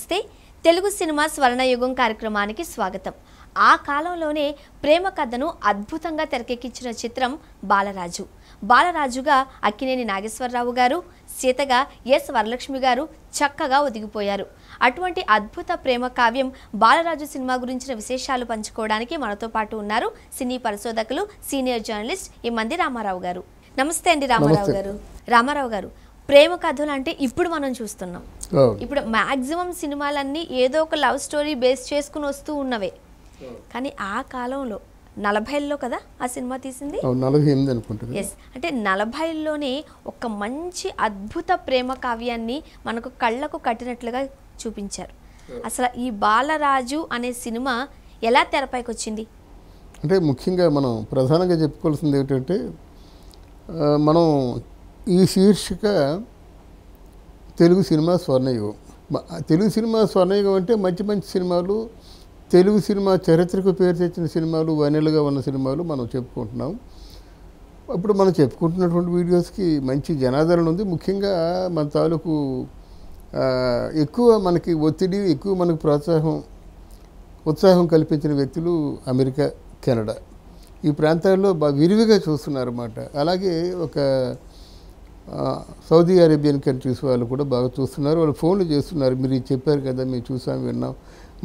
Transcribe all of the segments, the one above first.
నమస్తే తెలుగు సినిమా స్వర్ణయుగం కార్యక్రమానికి స్వాగతం ఆ కాలంలోనే ప్రేమ కథను అద్భుతంగా తెరకెక్కించిన చిత్రం బాలరాజు బాలరాజుగా అక్కినేని నాగేశ్వరరావు గారు సీతగా ఎస్ వరలక్ష్మి గారు చక్కగా ఒదిగిపోయారు అటువంటి అద్భుత ప్రేమ కావ్యం బాలరాజు సినిమా గురించిన విశేషాలు పంచుకోవడానికి మనతో పాటు ఉన్నారు సినీ పరిశోధకులు సీనియర్ జర్నలిస్ట్ ఇమ్మంది రామారావు గారు నమస్తే అండి రామారావు గారు రామారావు గారు ప్రేమ కథలు అంటే ఇప్పుడు మనం చూస్తున్నాం ఇప్పుడు మాక్సిమం సినిమాలన్నీ ఏదో ఒక లవ్ స్టోరీ బేస్ చేసుకుని వస్తూ ఉన్నవే కానీ ఆ కాలంలో నలభైల్లో కదా ఆ సినిమా తీసింది ఎస్ అంటే నలభైల్లోనే ఒక మంచి అద్భుత ప్రేమ కావ్యాన్ని మనకు కళ్ళకు కట్టినట్లుగా చూపించారు అసలు ఈ బాలరాజు అనే సినిమా ఎలా తెరపైకి వచ్చింది అంటే ముఖ్యంగా మనం ప్రధానంగా చెప్పుకోవాల్సింది ఏంటంటే మనం ఈ శీర్షిక తెలుగు సినిమా స్వర్ణయుగం తెలుగు సినిమా స్వర్ణయుగం అంటే మంచి మంచి సినిమాలు తెలుగు సినిమా చరిత్రకు పేరు తెచ్చిన సినిమాలు వనెలుగా ఉన్న సినిమాలు మనం చెప్పుకుంటున్నాం అప్పుడు మనం చెప్పుకుంటున్నటువంటి వీడియోస్కి మంచి జనాదరణ ఉంది ముఖ్యంగా మన తాలూకు ఎక్కువ మనకి ఒత్తిడి ఎక్కువ మనకు ప్రోత్సాహం ఉత్సాహం కల్పించిన వ్యక్తులు అమెరికా కెనడా ఈ ప్రాంతాల్లో బాగా విరివిగా చూస్తున్నారన్నమాట అలాగే ఒక సౌదీ అరేబియన్ కంట్రీస్ వాళ్ళు కూడా బాగా చూస్తున్నారు వాళ్ళు ఫోన్లు చేస్తున్నారు మీరు చెప్పారు కదా మేము చూసాం విన్నాం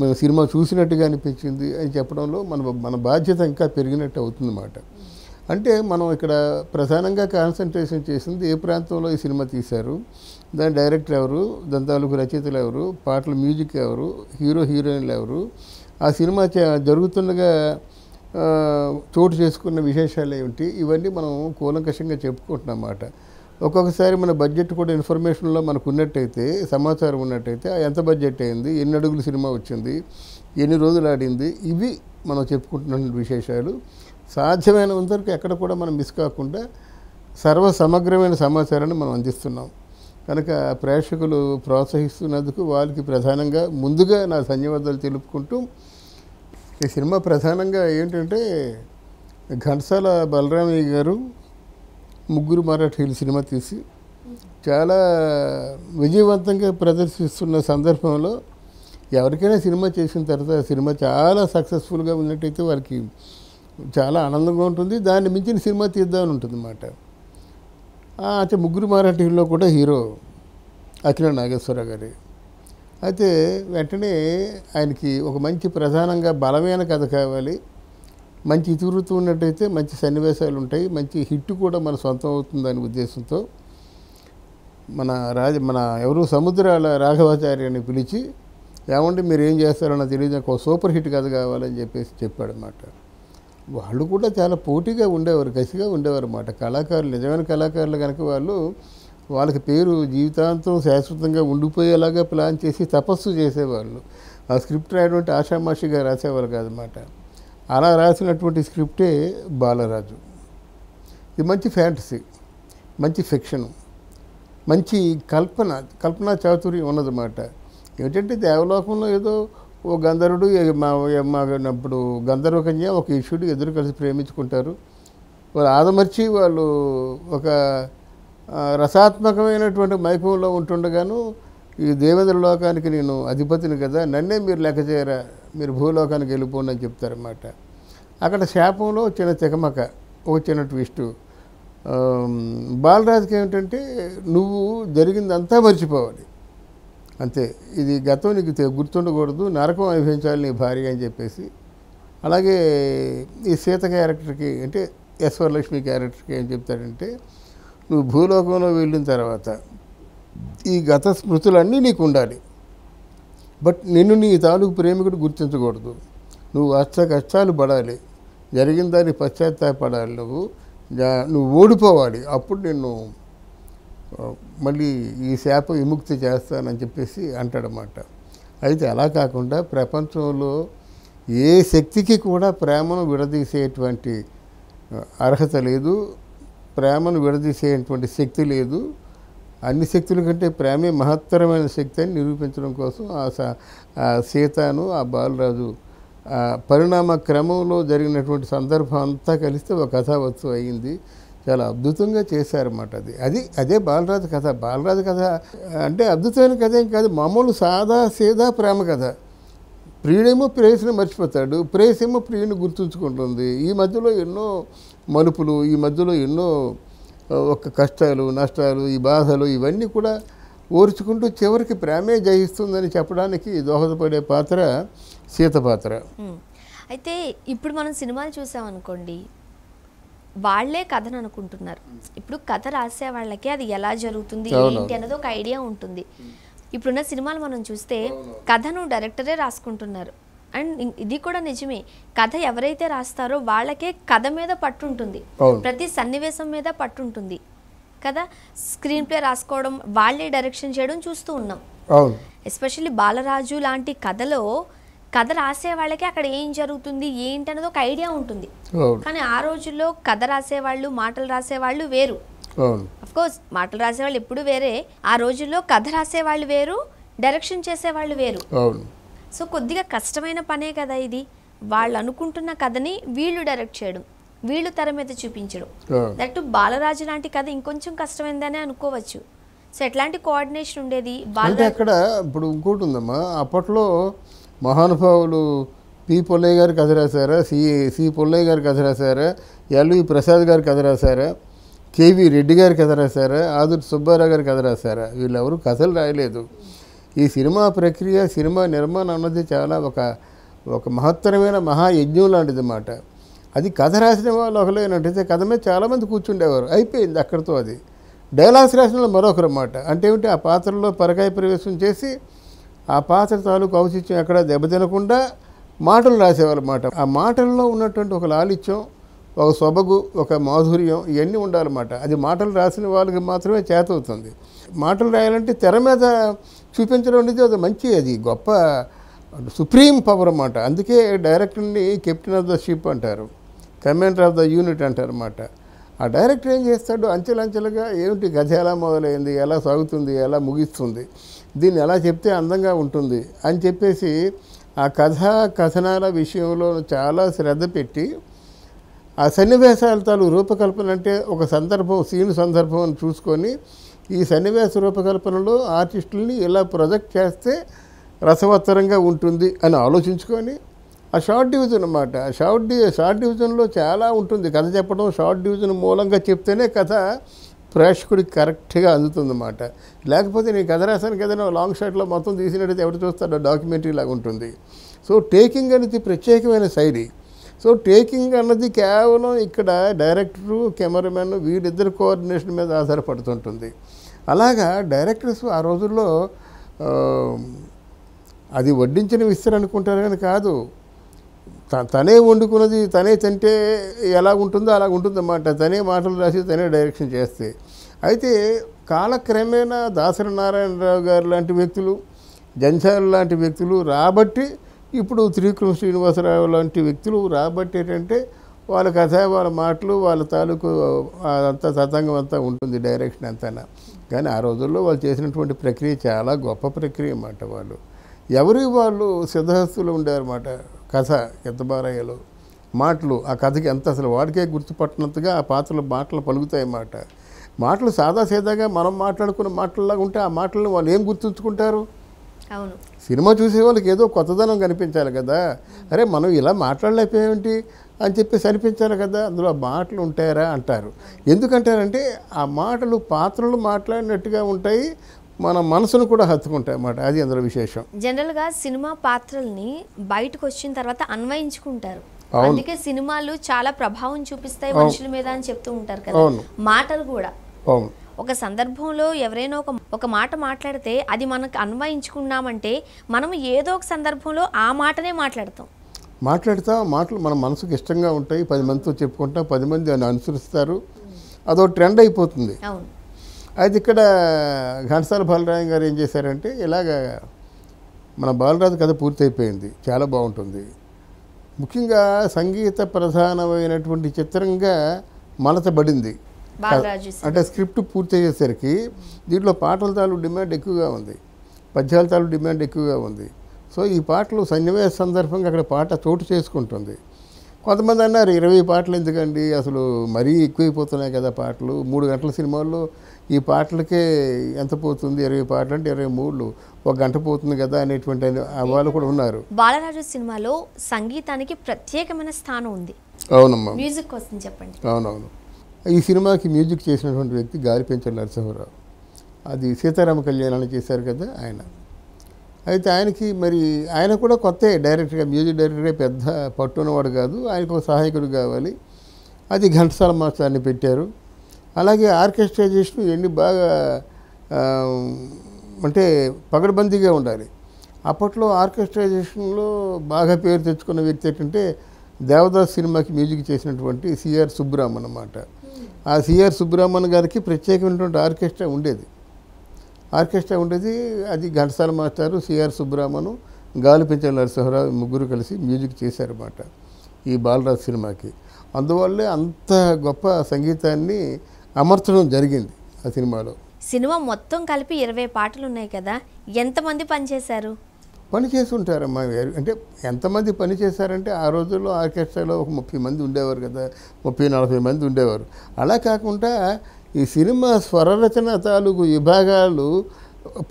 మేము సినిమా చూసినట్టుగా అనిపించింది అని చెప్పడంలో మన మన బాధ్యత ఇంకా పెరిగినట్టు అవుతుందన్నమాట అంటే మనం ఇక్కడ ప్రధానంగా కాన్సన్ట్రేషన్ చేసింది ఏ ప్రాంతంలో ఈ సినిమా తీశారు దాని డైరెక్టర్ ఎవరు దాని తాలూకు రచయితలు ఎవరు పాటల మ్యూజిక్ ఎవరు హీరో హీరోయిన్లు ఎవరు ఆ సినిమా జరుగుతుండగా చోటు చేసుకున్న విశేషాలు ఏమిటి ఇవన్నీ మనం కూలంకషంగా చెప్పుకుంటున్నాం అన్నమాట ఒక్కొక్కసారి మన బడ్జెట్ కూడా ఇన్ఫర్మేషన్లో మనకు ఉన్నట్టయితే సమాచారం ఉన్నట్టయితే ఎంత బడ్జెట్ అయింది ఎన్ని అడుగులు సినిమా వచ్చింది ఎన్ని రోజులు ఆడింది ఇవి మనం చెప్పుకుంటున్న విశేషాలు వరకు ఎక్కడ కూడా మనం మిస్ కాకుండా సర్వ సమగ్రమైన సమాచారాన్ని మనం అందిస్తున్నాం కనుక ప్రేక్షకులు ప్రోత్సహిస్తున్నందుకు వాళ్ళకి ప్రధానంగా ముందుగా నా ధన్యవాదాలు తెలుపుకుంటూ ఈ సినిమా ప్రధానంగా ఏంటంటే ఘంటసాల బలరామయ్య గారు ముగ్గురు మరాఠీలు సినిమా తీసి చాలా విజయవంతంగా ప్రదర్శిస్తున్న సందర్భంలో ఎవరికైనా సినిమా చేసిన తర్వాత సినిమా చాలా సక్సెస్ఫుల్గా ఉన్నట్టయితే వారికి చాలా ఆనందంగా ఉంటుంది దాన్ని మించిన సినిమా తీద్దామని ఉంటుంది అన్నమాట అయితే ముగ్గురు మరాఠీల్లో కూడా హీరో అఖిల నాగేశ్వరరావు గారి అయితే వెంటనే ఆయనకి ఒక మంచి ప్రధానంగా బలమైన కథ కావాలి మంచి తిరుగుతూ ఉన్నట్టయితే మంచి సన్నివేశాలు ఉంటాయి మంచి హిట్ కూడా మన సొంతం అవుతుందని ఉద్దేశంతో మన రాజ మన ఎవరు సముద్రాల రాఘవాచార్యని పిలిచి ఏమంటే మీరు ఏం చేస్తారో తెలియదు ఒక సూపర్ హిట్ కథ కావాలని చెప్పేసి చెప్పాడనమాట వాళ్ళు కూడా చాలా పోటీగా ఉండేవారు కసిగా ఉండేవారు అనమాట కళాకారులు నిజమైన కళాకారులు కనుక వాళ్ళు వాళ్ళకి పేరు జీవితాంతం శాశ్వతంగా ఉండిపోయేలాగా ప్లాన్ చేసి తపస్సు చేసేవాళ్ళు ఆ స్క్రిప్ట్ రాయడం ఆషామాషిగా రాసేవారు కాదన్నమాట అలా రాసినటువంటి స్క్రిప్టే బాలరాజు ఇది మంచి ఫ్యాంటసీ మంచి ఫిక్షను మంచి కల్పన కల్పనా చాతుర్యం ఉన్నదన్నమాట ఏంటంటే దేవలోకంలో ఏదో ఓ గంధర్వుడు మా ఇప్పుడు గంధర్వ కన్యా ఒక ఈశ్వరుడు ఎదురు కలిసి ప్రేమించుకుంటారు వాళ్ళు ఆదమర్చి వాళ్ళు ఒక రసాత్మకమైనటువంటి మైకంలో ఉంటుండగాను ఈ దేవేంద్ర లోకానికి నేను అధిపతిని కదా నన్నే మీరు లెక్క చేయరా మీరు భూలోకానికి వెళ్ళిపోండి అని చెప్తారన్నమాట అక్కడ శాపంలో చిన్న తికమక ఒక చిన్న ట్విస్టు బాలరాజుకి ఏమిటంటే నువ్వు జరిగిందంతా మర్చిపోవాలి అంతే ఇది గతం నీకు గుర్తుండకూడదు నరకం అనుభవించాలి నీ భార్య అని చెప్పేసి అలాగే ఈ సీత క్యారెక్టర్కి అంటే లక్ష్మి క్యారెక్టర్కి ఏం చెప్తాడంటే నువ్వు భూలోకంలో వెళ్ళిన తర్వాత ఈ గత స్మృతులన్నీ నీకు ఉండాలి బట్ నిన్ను నీ తాలూకు ప్రేమికుడు గుర్తించకూడదు నువ్వు అష్ట కష్టాలు పడాలి జరిగిన దాన్ని పశ్చాత్తాపడాలి నువ్వు నువ్వు ఓడిపోవాలి అప్పుడు నిన్ను మళ్ళీ ఈ శాప విముక్తి చేస్తానని చెప్పేసి అంటాడనమాట అయితే అలా కాకుండా ప్రపంచంలో ఏ శక్తికి కూడా ప్రేమను విడదీసేటువంటి అర్హత లేదు ప్రేమను విడదీసేటువంటి శక్తి లేదు అన్ని శక్తుల కంటే ప్రేమే మహత్తరమైన శక్తి అని నిరూపించడం కోసం ఆ సీతను ఆ బాలరాజు పరిణామ క్రమంలో జరిగినటువంటి సందర్భం అంతా కలిస్తే ఒక కథావత్సవం అయ్యింది చాలా అద్భుతంగా చేశారన్నమాట అది అది అదే బాలరాజు కథ బాలరాజు కథ అంటే అద్భుతమైన కథ ఏం కాదు మామూలు సాదా సీదా ప్రేమ కథ ప్రియుడేమో ప్రేయస్ని మర్చిపోతాడు ప్రేసేమో ప్రియుని గుర్తుంచుకుంటుంది ఈ మధ్యలో ఎన్నో మలుపులు ఈ మధ్యలో ఎన్నో ఒక కష్టాలు నష్టాలు ఈ బాధలు ఇవన్నీ కూడా ఓర్చుకుంటూ చివరికి ప్రేమే జయిస్తుందని చెప్పడానికి దోహదపడే పాత్ర సీత పాత్ర అయితే ఇప్పుడు మనం సినిమాలు చూసామనుకోండి వాళ్లే కథను అనుకుంటున్నారు ఇప్పుడు కథ రాసే వాళ్ళకి అది ఎలా జరుగుతుంది ఏంటి అన్నది ఒక ఐడియా ఉంటుంది ఇప్పుడున్న సినిమాలు మనం చూస్తే కథను డైరెక్టరే రాసుకుంటున్నారు అండ్ ఇది కూడా నిజమే కథ ఎవరైతే రాస్తారో వాళ్ళకే కథ మీద పట్టుంటుంది ప్రతి సన్నివేశం మీద పట్టుంటుంది కదా స్క్రీన్ ప్లే రాసుకోవడం వాళ్ళే డైరెక్షన్ చేయడం చూస్తూ ఉన్నాం ఎస్పెషల్లీ బాలరాజు లాంటి కథలో కథ రాసే వాళ్ళకి అక్కడ ఏం జరుగుతుంది ఏంటి అనేది ఒక ఐడియా ఉంటుంది కానీ ఆ రోజుల్లో కథ రాసేవాళ్ళు మాటలు రాసేవాళ్ళు వేరు కోర్స్ మాటలు రాసేవాళ్ళు ఎప్పుడు వేరే ఆ రోజుల్లో కథ రాసేవాళ్ళు వేరు డైరెక్షన్ చేసేవాళ్ళు వేరు సో కొద్దిగా కష్టమైన పనే కదా ఇది వాళ్ళు అనుకుంటున్న కథని వీళ్ళు డైరెక్ట్ చేయడం వీళ్ళు తెర మీద చూపించడం దట్టు బాలరాజు లాంటి కథ ఇంకొంచెం కష్టమైందని అనుకోవచ్చు సో ఎట్లాంటి కోఆర్డినేషన్ ఉండేది అంటే అక్కడ ఇప్పుడు ఇంకోటి ఉందమ్మా అప్పట్లో మహానుభావులు పి పొల్లయ్య గారు కథ రాశారా సి సి పొల్లయ్య గారు కథ రాశారా ఎల్వి ప్రసాద్ గారు కథ రాశారా కేవి రెడ్డి గారు కథ రాశారా ఆదుర్ సుబ్బారావు గారు కథ రాశారా వీళ్ళెవరూ కథలు రాయలేదు ఈ సినిమా ప్రక్రియ సినిమా నిర్మాణం అన్నది చాలా ఒక ఒక మహత్తరమైన మహాయజ్ఞం లాంటిది అన్నమాట అది కథ రాసిన వాళ్ళు ఒకలేనట్టయితే కథ మీద చాలామంది కూర్చుండేవారు అయిపోయింది అక్కడితో అది డైలాగ్స్ రాసిన వాళ్ళు మరొకరు అన్నమాట అంటే ఏమిటి ఆ పాత్రలో పరకాయ ప్రవేశం చేసి ఆ పాత్ర తాలూకు ఔచిత్యం ఎక్కడ దెబ్బతినకుండా మాటలు రాసేవారు అన్నమాట ఆ మాటల్లో ఉన్నటువంటి ఒక లాలిత్యం ఒక సొబగు ఒక మాధుర్యం ఇవన్నీ ఉండాలన్నమాట అది మాటలు రాసిన వాళ్ళకి మాత్రమే చేతవుతుంది మాటలు రాయాలంటే తెర మీద చూపించడం అనేది అది మంచి అది గొప్ప సుప్రీం పవర్ అన్నమాట అందుకే డైరెక్టర్ని కెప్టెన్ ఆఫ్ ద షిప్ అంటారు కమాండర్ ఆఫ్ ద యూనిట్ అంటారు అన్నమాట ఆ డైరెక్టర్ ఏం చేస్తాడు అంచెలంచెలుగా ఏమిటి గజ ఎలా మొదలైంది ఎలా సాగుతుంది ఎలా ముగిస్తుంది దీన్ని ఎలా చెప్తే అందంగా ఉంటుంది అని చెప్పేసి ఆ కథ కథనాల విషయంలో చాలా శ్రద్ధ పెట్టి ఆ సన్నివేశాలు తాలూ రూపకల్పన అంటే ఒక సందర్భం సీన్ సందర్భం చూసుకొని ఈ సన్నివేశ రూపకల్పనలో ఆర్టిస్టుల్ని ఇలా ప్రొజెక్ట్ చేస్తే రసవత్తరంగా ఉంటుంది అని ఆలోచించుకొని ఆ షార్ట్ డివిజన్ అన్నమాట ఆ షార్ట్ డి షార్ట్ డివిజన్లో చాలా ఉంటుంది కథ చెప్పడం షార్ట్ డివిజన్ మూలంగా చెప్తేనే కథ ప్రేక్షకుడికి కరెక్ట్గా అందుతుంది అన్నమాట లేకపోతే నేను కథ రాశాను కదా లాంగ్ షార్ట్లో మొత్తం తీసినట్టు ఎవరు చూస్తాడో డాక్యుమెంటరీ లాగా ఉంటుంది సో టేకింగ్ అనేది ప్రత్యేకమైన శైలి సో టేకింగ్ అన్నది కేవలం ఇక్కడ డైరెక్టరు కెమెరామెన్ వీడిద్దరు కోఆర్డినేషన్ మీద ఆధారపడుతుంటుంది అలాగా డైరెక్టర్స్ ఆ రోజుల్లో అది వడ్డించిన విస్తరణ అనుకుంటారని కాదు తనే వండుకున్నది తనే తింటే ఎలా ఉంటుందో అలా ఉంటుందన్నమాట తనే మాటలు రాసి తనే డైరెక్షన్ చేస్తే అయితే కాలక్రమేణా దాసరి నారాయణరావు గారు లాంటి వ్యక్తులు జంఛాలు లాంటి వ్యక్తులు రాబట్టి ఇప్పుడు త్రికృష్ణ శ్రీనివాసరావు లాంటి వ్యక్తులు రాబట్టి ఏంటంటే వాళ్ళ కథ వాళ్ళ మాటలు వాళ్ళ తాలూకు అదంతా సతంగం అంతా ఉంటుంది డైరెక్షన్ అంతా కానీ ఆ రోజుల్లో వాళ్ళు చేసినటువంటి ప్రక్రియ చాలా గొప్ప ప్రక్రియ అన్నమాట వాళ్ళు ఎవరి వాళ్ళు సిద్ధహస్తులు ఉండేవారన్నమాట కథ ఎంత మాటలు ఆ కథకి ఎంత అసలు వాడికే గుర్తుపట్టినంతగా ఆ పాత్రలు మాటలు పలుకుతాయి అన్నమాట మాటలు సీదాగా మనం మాట్లాడుకున్న మాటల్లాగా ఉంటే ఆ మాటలను వాళ్ళు ఏం గుర్తుంచుకుంటారు అవును సినిమా చూసే వాళ్ళకి ఏదో కొత్తదనం కనిపించాలి కదా అరే మనం ఇలా మాట్లాడలేకపోయేమిటి అని చెప్పేసి అనిపించాలి కదా అందులో మాటలు ఉంటాయరా అంటారు ఎందుకంటారంటే ఆ మాటలు పాత్రలు మాట్లాడినట్టుగా ఉంటాయి మన మనసును కూడా హత్తుకుంటాయి అన్నమాట అది అందులో విశేషం జనరల్గా సినిమా పాత్రల్ని బయటకు వచ్చిన తర్వాత అన్వయించుకుంటారు అందుకే సినిమాలు చాలా ప్రభావం చూపిస్తాయి మనుషుల మీద అని చెప్తూ ఉంటారు కదా మాటలు కూడా ఒక సందర్భంలో ఎవరైనా ఒక ఒక మాట మాట్లాడితే అది మనకు అన్వయించుకున్నామంటే మనం ఏదో ఒక సందర్భంలో ఆ మాటనే మాట్లాడతాం మాట్లాడతాం మాటలు మన మనసుకు ఇష్టంగా ఉంటాయి పది మందితో చెప్పుకుంటాం పది మంది అని అనుసరిస్తారు అదో ట్రెండ్ అయిపోతుంది అయితే ఇక్కడ ఘంటసాల బాలరాయం గారు ఏం చేశారంటే ఇలాగ మన బాలరాజు కథ పూర్తయిపోయింది చాలా బాగుంటుంది ముఖ్యంగా సంగీత ప్రధానమైనటువంటి చిత్రంగా మలతబడింది అంటే స్క్రిప్ట్ పూర్తి అయ్యేసరికి దీంట్లో పాటల తాలూ డిమాండ్ ఎక్కువగా ఉంది పద్యాల తాలూ డిమాండ్ ఎక్కువగా ఉంది సో ఈ పాటలు సన్నివేశ సందర్భంగా అక్కడ పాట చోటు చేసుకుంటుంది కొంతమంది అన్నారు ఇరవై పాటలు ఎందుకండి అసలు మరీ ఎక్కువైపోతున్నాయి కదా పాటలు మూడు గంటల సినిమాల్లో ఈ పాటలకే ఎంత పోతుంది ఇరవై పాటలు అంటే ఇరవై మూడు ఒక గంట పోతుంది కదా అనేటువంటి వాళ్ళు కూడా ఉన్నారు బాలరాజు సినిమాలో సంగీతానికి ప్రత్యేకమైన స్థానం ఉంది అవునమ్మా మ్యూజిక్ కోసం చెప్పండి అవునవును ఈ సినిమాకి మ్యూజిక్ చేసినటువంటి వ్యక్తి గాలి పెంచారు నరసింహరావు అది సీతారామ కళ్యాణాన్ని చేశారు కదా ఆయన అయితే ఆయనకి మరి ఆయన కూడా కొత్త డైరెక్టర్గా మ్యూజిక్ డైరెక్టర్గా పెద్ద పట్టున్నవాడు కాదు ఆయనకు ఒక సహాయకుడు కావాలి అది ఘంటసాల మాస్టర్ని పెట్టారు అలాగే ఆర్కెస్ట్రైజేషన్ ఇవన్నీ బాగా అంటే పగడబందీగా ఉండాలి అప్పట్లో ఆర్కెస్ట్రైజేషన్లో బాగా పేరు తెచ్చుకున్న వ్యక్తి ఏంటంటే దేవదాస్ సినిమాకి మ్యూజిక్ చేసినటువంటి సిఆర్ సుబ్బరామన్ అనమాట ఆ సిఆర్ సుబ్బరామన్ గారికి ప్రత్యేకమైనటువంటి ఆర్కెస్ట్రా ఉండేది ఆర్కెస్ట్రా ఉండేది అది ఘంటసాల మాస్టారు సిఆర్ సుబ్రహ్మణ్యం గాలిపించే నరసింహరావు ముగ్గురు కలిసి మ్యూజిక్ చేశారన్నమాట ఈ బాలరాజ్ సినిమాకి అందువల్లే అంత గొప్ప సంగీతాన్ని అమర్చడం జరిగింది ఆ సినిమాలో సినిమా మొత్తం కలిపి ఇరవై పాటలు ఉన్నాయి కదా ఎంతమంది పనిచేశారు పని గారు అంటే ఎంతమంది పని చేశారంటే ఆ రోజుల్లో ఆర్కెస్ట్రాలో ఒక ముప్పై మంది ఉండేవారు కదా ముప్పై నలభై మంది ఉండేవారు అలా కాకుండా ఈ సినిమా స్వరరచన తాలూకు విభాగాలు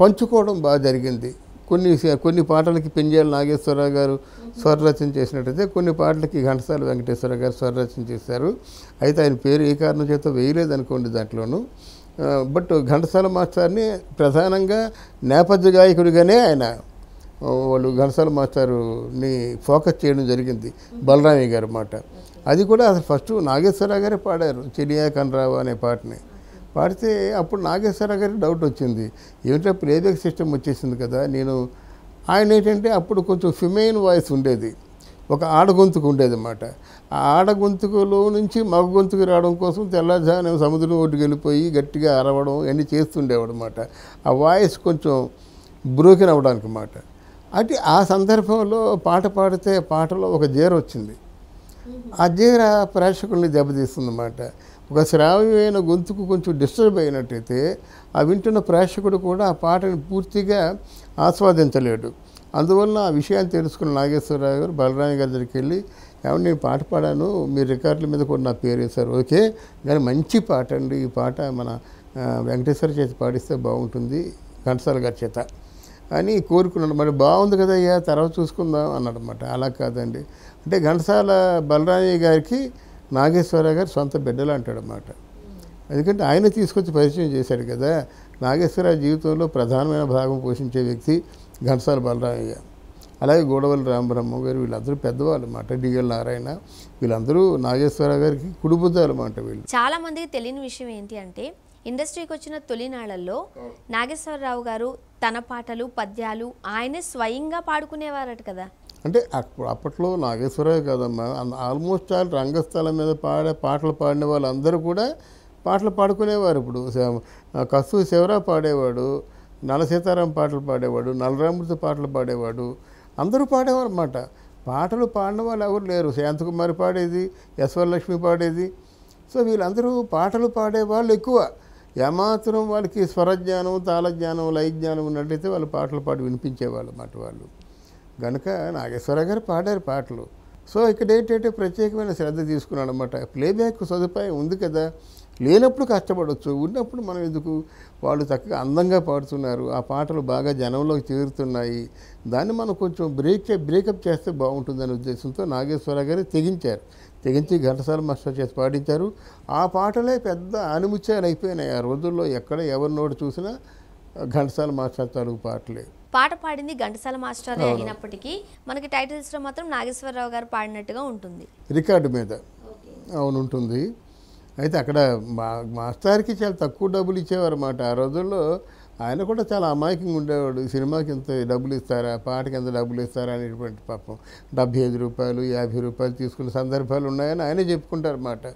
పంచుకోవడం బాగా జరిగింది కొన్ని కొన్ని పాటలకి పెంజేల నాగేశ్వరరావు గారు స్వరరచన చేసినట్టయితే కొన్ని పాటలకి ఘంటసాల వెంకటేశ్వర గారు స్వరరచన చేశారు అయితే ఆయన పేరు ఏ కారణం చేత వేయలేదనుకోండి దాంట్లోనూ బట్ ఘంటసాల మాస్టర్ని ప్రధానంగా నేపథ్య గాయకుడిగానే ఆయన వాళ్ళు ఘనసాల మాస్టర్ని ఫోకస్ చేయడం జరిగింది బలరామి గారు మాట అది కూడా అసలు ఫస్ట్ నాగేశ్వరరావు గారే పాడారు చెలియా కనరావు అనే పాటని పాడితే అప్పుడు నాగేశ్వరరావు గారికి డౌట్ వచ్చింది ఏమిటో ప్లేబ్యాక్ సిస్టమ్ వచ్చేసింది కదా నేను ఆయన ఏంటంటే అప్పుడు కొంచెం ఫిమెయిన్ వాయిస్ ఉండేది ఒక ఆడ గొంతుకు అనమాట ఆ ఆడ గొంతుకులో నుంచి మగ గొంతుకు రావడం కోసం తెల్లజానం సముద్రం ఒడ్డుకు వెళ్ళిపోయి గట్టిగా అరవడం ఇవన్నీ చేస్తుండేవాడు అనమాట ఆ వాయిస్ కొంచెం బ్రోకెన్ అవ్వడానికి అన్నమాట అంటే ఆ సందర్భంలో పాట పాడితే పాటలో ఒక జీర వచ్చింది ఆ జీర ప్రేక్షకుల్ని దెబ్బతీస్తుంది అనమాట ఒక శ్రావ్యమైన గొంతుకు కొంచెం డిస్టర్బ్ అయినట్టయితే ఆ వింటున్న ప్రేక్షకుడు కూడా ఆ పాటను పూర్తిగా ఆస్వాదించలేడు అందువల్ల ఆ విషయాన్ని తెలుసుకున్న నాగేశ్వరరావు గారు బలరామి గారి దగ్గరికి వెళ్ళి ఏమన్నా నేను పాట పాడాను మీ రికార్డుల మీద కూడా నా పేరు వేశారు ఓకే కానీ మంచి పాట అండి ఈ పాట మన వెంకటేశ్వర చేత పాడిస్తే బాగుంటుంది ఘంటసాల గారి చేత అని కోరుకున్నాడు మరి బాగుంది అయ్యా తర్వాత చూసుకుందాం అన్నమాట అలా కాదండి అంటే ఘంటసాల బలరామయ్య గారికి నాగేశ్వరరావు గారు సొంత బిడ్డలు అంటాడనమాట ఎందుకంటే ఆయన తీసుకొచ్చి పరిచయం చేశాడు కదా నాగేశ్వరరావు జీవితంలో ప్రధానమైన భాగం పోషించే వ్యక్తి ఘనసాల బలరామయ్య అలాగే గోడవల్లి రామబ్రహ్మ గారు వీళ్ళందరూ పెద్దవాళ్ళు అన్నమాట డిఎల్ నారాయణ వీళ్ళందరూ నాగేశ్వరరావు గారికి కుడిబుద్దాలు అన్నమాట వీళ్ళు చాలా మందికి తెలియని విషయం ఏంటి అంటే ఇండస్ట్రీకి వచ్చిన తొలినాళ్లలో నాగేశ్వరరావు గారు తన పాటలు పద్యాలు ఆయనే స్వయంగా పాడుకునేవారట కదా అంటే అప్పట్లో నాగేశ్వరరావు కాదమ్మా ఆల్మోస్ట్ ఆల్ రంగస్థలం మీద పాడే పాటలు పాడిన వాళ్ళందరూ కూడా పాటలు పాడుకునేవారు ఇప్పుడు కస్తు శివరా పాడేవాడు నలసీతారాం పాటలు పాడేవాడు నలరామృత పాటలు పాడేవాడు అందరూ పాడేవారు అన్నమాట పాటలు పాడిన వాళ్ళు ఎవరు లేరు శాంతకుమారి పాడేది యశ్వరలక్ష్మి పాడేది సో వీళ్ళందరూ పాటలు పాడేవాళ్ళు ఎక్కువ ఏమాత్రం వాళ్ళకి స్వరజ్ఞానం తాళజ్ఞానం లయజ్ఞానం జ్ఞానం ఉన్నట్లయితే వాళ్ళు పాటలు పాడి వినిపించేవాళ్ళు అన్నమాట వాళ్ళు గనుక నాగేశ్వర గారు పాడారు పాటలు సో ఇక్కడ ఏంటంటే ప్రత్యేకమైన శ్రద్ధ తీసుకున్నాడు అనమాట ప్లేబ్యాక్ సదుపాయం ఉంది కదా లేనప్పుడు కష్టపడవచ్చు ఉన్నప్పుడు మనం ఎందుకు వాళ్ళు చక్కగా అందంగా పాడుతున్నారు ఆ పాటలు బాగా జనంలోకి చేరుతున్నాయి దాన్ని మనం కొంచెం బ్రేక్ బ్రేకప్ చేస్తే బాగుంటుందనే ఉద్దేశంతో నాగేశ్వర గారు తెగించారు తెగించి ఘంటసాల మాస్టర్ చేసి పాడించారు ఆ పాటలే పెద్ద ఆనిముత్యాలు అయిపోయినాయి ఆ రోజుల్లో ఎక్కడ ఎవరినోడు చూసినా ఘంటసాల మాస్టర్ చాలు పాటలే పాట పాడింది ఘంటసాల మాస్టర్ అయినప్పటికీ మనకి టైటిల్స్లో మాత్రం నాగేశ్వరరావు గారు పాడినట్టుగా ఉంటుంది రికార్డు మీద అవును ఉంటుంది అయితే అక్కడ మా మాస్టర్కి చాలా తక్కువ డబ్బులు ఇచ్చేవారు అన్నమాట ఆ రోజుల్లో ఆయన కూడా చాలా అమాయకంగా ఉండేవాడు సినిమాకి ఎంత డబ్బులు ఇస్తారా పాటకి ఎంత డబ్బులు ఇస్తారా అనేటువంటి పాపం డెబ్బై ఐదు రూపాయలు యాభై రూపాయలు తీసుకున్న సందర్భాలు ఉన్నాయని ఆయనే చెప్పుకుంటారు అన్నమాట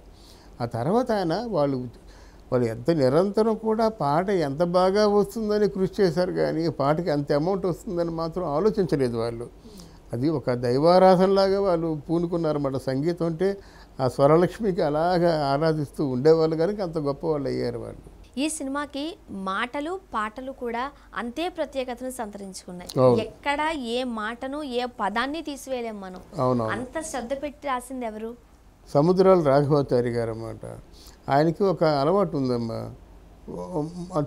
ఆ తర్వాత ఆయన వాళ్ళు వాళ్ళు ఎంత నిరంతరం కూడా పాట ఎంత బాగా వస్తుందని కృషి చేశారు కానీ పాటకి అంత అమౌంట్ వస్తుందని మాత్రం ఆలోచించలేదు వాళ్ళు అది ఒక దైవారాధనలాగా వాళ్ళు పూనుకున్నారన్నమాట సంగీతం అంటే ఆ స్వరలక్ష్మికి అలాగా ఆరాధిస్తూ ఉండేవాళ్ళు కనుక అంత గొప్పవాళ్ళు అయ్యారు వాళ్ళు ఈ సినిమాకి మాటలు పాటలు కూడా అంతే ప్రత్యేకతను సంతరించుకున్నాయి ఎక్కడ ఏ మాటను ఏ పదాన్ని తీసివేయలేం మనం అంత శ్రద్ధ పెట్టి రాసింది ఎవరు సముద్రాలు రాఘవాచారి గారు అన్నమాట ఆయనకి ఒక అలవాటు ఉందమ్మా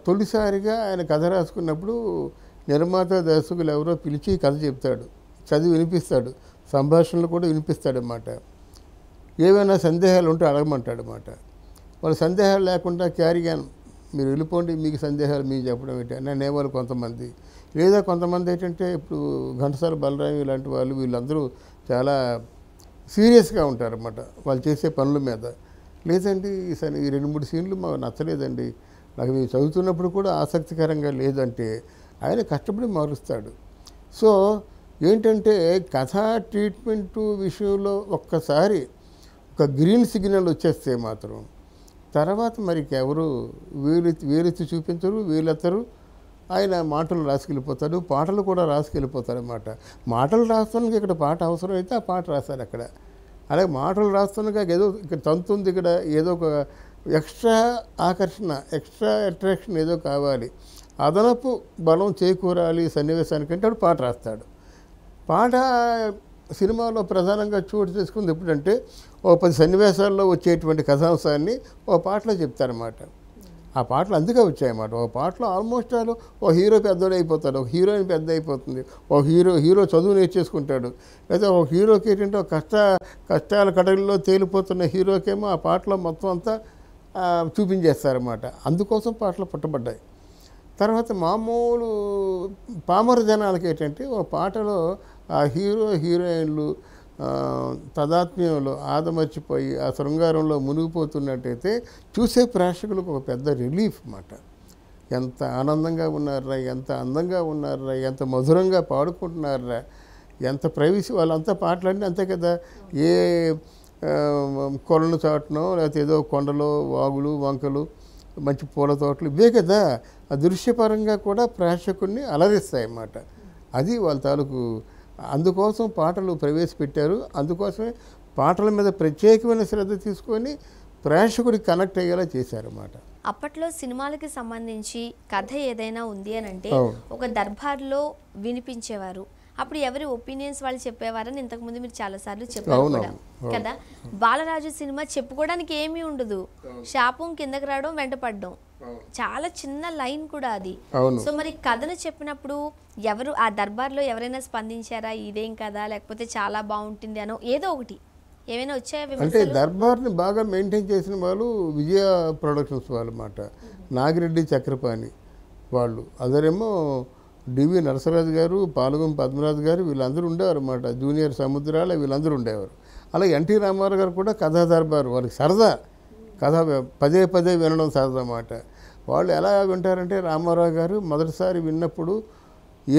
తొలిసారిగా ఆయన కథ రాసుకున్నప్పుడు నిర్మాత దర్శకులు ఎవరో పిలిచి కథ చెప్తాడు చదివి వినిపిస్తాడు సంభాషణలు కూడా వినిపిస్తాడన్నమాట ఏమైనా సందేహాలు ఉంటే అడగమంటాడనమాట వాళ్ళ సందేహాలు లేకుండా క్యారీగాన్ మీరు వెళ్ళిపోండి మీకు సందేహాలు మీకు చెప్పడం ఏంటి అని అనేవాళ్ళు కొంతమంది లేదా కొంతమంది ఏంటంటే ఇప్పుడు ఘంటసాల బలరాయి ఇలాంటి వాళ్ళు వీళ్ళందరూ చాలా సీరియస్గా ఉంటారన్నమాట వాళ్ళు చేసే పనుల మీద లేదండి ఈసారి ఈ రెండు మూడు సీన్లు మాకు నచ్చలేదండి నాకు ఇవి చదువుతున్నప్పుడు కూడా ఆసక్తికరంగా లేదంటే ఆయన కష్టపడి మారుస్తాడు సో ఏంటంటే కథ ట్రీట్మెంట్ విషయంలో ఒక్కసారి ఒక గ్రీన్ సిగ్నల్ వచ్చేస్తే మాత్రం తర్వాత మరికి ఎవరు వీలెత్తి వీలెత్తి చూపించరు వీళ్ళెత్తరు ఆయన మాటలు రాసుకెళ్ళిపోతాడు పాటలు కూడా రాసుకెళ్ళిపోతాడు అన్నమాట మాటలు రాస్తానికి ఇక్కడ పాట అవసరం అయితే ఆ పాట రాశారు అక్కడ అలాగే మాటలు రాస్తుండగా ఏదో ఇక్కడ తంతు ఉంది ఇక్కడ ఏదో ఒక ఎక్స్ట్రా ఆకర్షణ ఎక్స్ట్రా అట్రాక్షన్ ఏదో కావాలి అదనపు బలం చేకూరాలి సన్నివేశానికి అంటే పాట రాస్తాడు పాట సినిమాలో ప్రధానంగా చోటు చేసుకుంది ఎప్పుడంటే ఓ పది సన్నివేశాల్లో వచ్చేటువంటి కథాంశాన్ని ఓ పాటలో చెప్తారన్నమాట ఆ పాటలు అందుకే వచ్చాయన్నమాట ఒక పాటలో ఆల్మోస్ట్ ఆలు ఓ హీరో పెద్దోడు అయిపోతాడు ఒక హీరోయిన్ పెద్ద అయిపోతుంది ఓ హీరో హీరో చదువు నేర్చేసుకుంటాడు లేదా ఒక హీరోకి ఏంటంటే కష్ట కష్టాల కడగల్లో తేలిపోతున్న హీరోకేమో ఆ పాటలో మొత్తం అంతా చూపించేస్తారన్నమాట అందుకోసం పాటలు పుట్టబడ్డాయి తర్వాత మామూలు పామర జనాలకి ఏంటంటే ఓ పాటలో ఆ హీరో హీరోయిన్లు తదాత్మ్యంలో ఆదమర్చిపోయి ఆ శృంగారంలో మునిగిపోతున్నట్టయితే చూసే ప్రేక్షకులకు ఒక పెద్ద రిలీఫ్ అన్నమాట ఎంత ఆనందంగా ఉన్నారా ఎంత అందంగా ఉన్నారా ఎంత మధురంగా పాడుకుంటున్నారా ఎంత ప్రైవసీ వాళ్ళంతా పాటలన్నీ అంతే కదా ఏ కొలను చాటనో లేకపోతే ఏదో కొండలు వాగులు వంకలు మంచి పూల తోటలు ఇవే కదా ఆ దృశ్యపరంగా కూడా ప్రేక్షకుడిని అలరిస్తాయి అన్నమాట అది వాళ్ళ తాలూకు అందుకోసం పాటలు ప్రవేశపెట్టారు అందుకోసమే పాటల మీద ప్రత్యేకమైన శ్రద్ధ తీసుకొని ప్రేక్షకుడికి కనెక్ట్ అయ్యేలా చేశారన్నమాట అప్పట్లో సినిమాలకి సంబంధించి కథ ఏదైనా ఉంది అని అంటే ఒక దర్బార్లో వినిపించేవారు అప్పుడు ఎవరి ఒపీనియన్స్ వాళ్ళు చెప్పేవారని ఇంతకుముందు మీరు చాలాసార్లు చెప్పారు కదా బాలరాజు సినిమా చెప్పుకోవడానికి ఏమీ ఉండదు శాపం కిందకి రావడం వెంటపడడం చాలా చిన్న లైన్ కూడా అది సో మరి కథను చెప్పినప్పుడు ఎవరు ఆ దర్బార్లో ఎవరైనా స్పందించారా ఇదేం కదా లేకపోతే చాలా బాగుంటుంది అనో ఏదో ఒకటి ఏమైనా వచ్చాయో అంటే దర్బార్ని బాగా మెయింటైన్ చేసిన వాళ్ళు విజయ ప్రొడక్షన్స్ వాళ్ళు అన్నమాట నాగిరెడ్డి చక్రపాణి వాళ్ళు అదరేమో డివి నరసరాజు గారు పాలగం పద్మరాజు గారు వీళ్ళందరూ ఉండేవారు అన్నమాట జూనియర్ సముద్రాల వీళ్ళందరూ ఉండేవారు అలాగే ఎన్టీ రామారావు గారు కూడా కథా దర్బారు వాళ్ళకి సరదా కథ పదే పదే వినడం సరదా అన్నమాట వాళ్ళు ఎలా వింటారంటే రామారావు గారు మొదటిసారి విన్నప్పుడు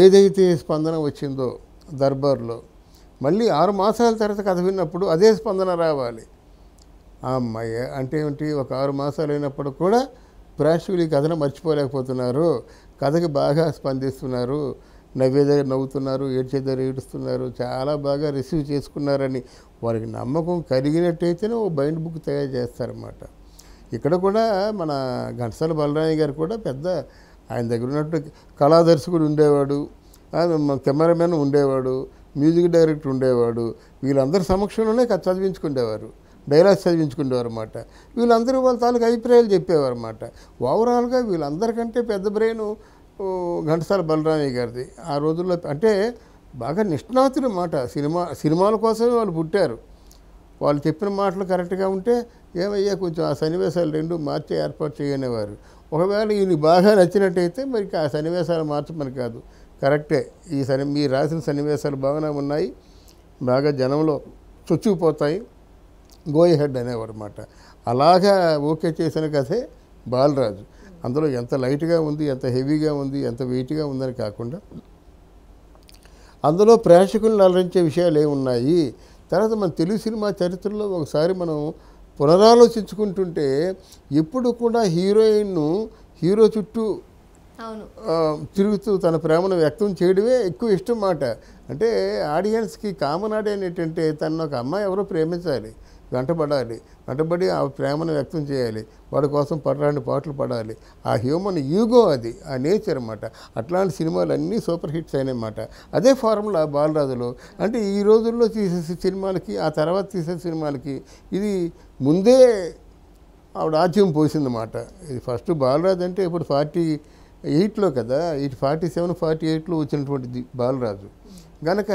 ఏదైతే స్పందన వచ్చిందో దర్బార్లో మళ్ళీ ఆరు మాసాల తర్వాత కథ విన్నప్పుడు అదే స్పందన రావాలి అమ్మాయి అంటే ఏంటి ఒక ఆరు మాసాలు అయినప్పుడు కూడా ప్రేక్షకులు ఈ కథను మర్చిపోలేకపోతున్నారు కథకి బాగా స్పందిస్తున్నారు దగ్గర నవ్వుతున్నారు దగ్గర ఏడుస్తున్నారు చాలా బాగా రిసీవ్ చేసుకున్నారని వారికి నమ్మకం కలిగినట్టయితేనే ఓ బైండ్ బుక్ తయారు చేస్తారన్నమాట ఇక్కడ కూడా మన ఘంటసాల బలరాయి గారు కూడా పెద్ద ఆయన దగ్గర ఉన్నట్టు కళాదర్శకుడు ఉండేవాడు కెమెరామెన్ ఉండేవాడు మ్యూజిక్ డైరెక్టర్ ఉండేవాడు వీళ్ళందరి సమక్షంలోనే కథ చదివించుకునేవారు డైలాగ్స్ చదివించుకునేవారు అన్నమాట వీళ్ళందరూ వాళ్ళ తాలూకు అభిప్రాయాలు చెప్పేవారు అనమాట ఓవరాల్గా వీళ్ళందరికంటే పెద్ద బ్రెయిన్ ఘంటసాల బలరామయ్య గారిది ఆ రోజుల్లో అంటే బాగా నిష్ణాతులు మాట సినిమా సినిమాల కోసమే వాళ్ళు పుట్టారు వాళ్ళు చెప్పిన మాటలు కరెక్ట్గా ఉంటే ఏమయ్యా కొంచెం ఆ సన్నివేశాలు రెండు మార్చే ఏర్పాటు చేయనేవారు ఒకవేళ ఈయన బాగా నచ్చినట్టయితే మరి ఆ సన్నివేశాలు మార్చమని కాదు కరెక్టే ఈ సన్ని మీరు రాసిన సన్నివేశాలు బాగానే ఉన్నాయి బాగా జనంలో చొచ్చుకుపోతాయి గోయ్ హెడ్ అనేవాడు అలాగా ఓకే చేసిన కథే బాలరాజు అందులో ఎంత లైట్గా ఉంది ఎంత హెవీగా ఉంది ఎంత వెయిట్గా ఉందని కాకుండా అందులో ప్రేక్షకులను అలరించే విషయాలు ఏమున్నాయి తర్వాత మన తెలుగు సినిమా చరిత్రలో ఒకసారి మనం పునరాలోచించుకుంటుంటే ఎప్పుడు కూడా హీరోయిన్ను హీరో చుట్టూ తిరుగుతూ తన ప్రేమను వ్యక్తం చేయడమే ఎక్కువ ఇష్టం మాట అంటే ఆడియన్స్కి కామన్ ఆడే ఏంటంటే తన ఒక అమ్మాయి ఎవరో ప్రేమించాలి వెంటబడాలి వెంటబడి ఆ ప్రేమను వ్యక్తం చేయాలి వాడి కోసం పడరాని పాటలు పడాలి ఆ హ్యూమన్ ఈగో అది ఆ నేచర్ అనమాట అట్లాంటి సినిమాలు అన్నీ సూపర్ హిట్స్ అయినాయన్నమాట అదే ఫార్ములా బాలరాజులో అంటే ఈ రోజుల్లో తీసేసే సినిమాలకి ఆ తర్వాత తీసే సినిమాలకి ఇది ముందే ఆవిడ ఆజ్యం పోసిందన్నమాట ఇది ఫస్ట్ బాలరాజు అంటే ఇప్పుడు ఫార్టీ ఎయిట్లో కదా ఇటు ఫార్టీ సెవెన్ ఫార్టీ ఎయిట్లో వచ్చినటువంటిది బాలరాజు గనక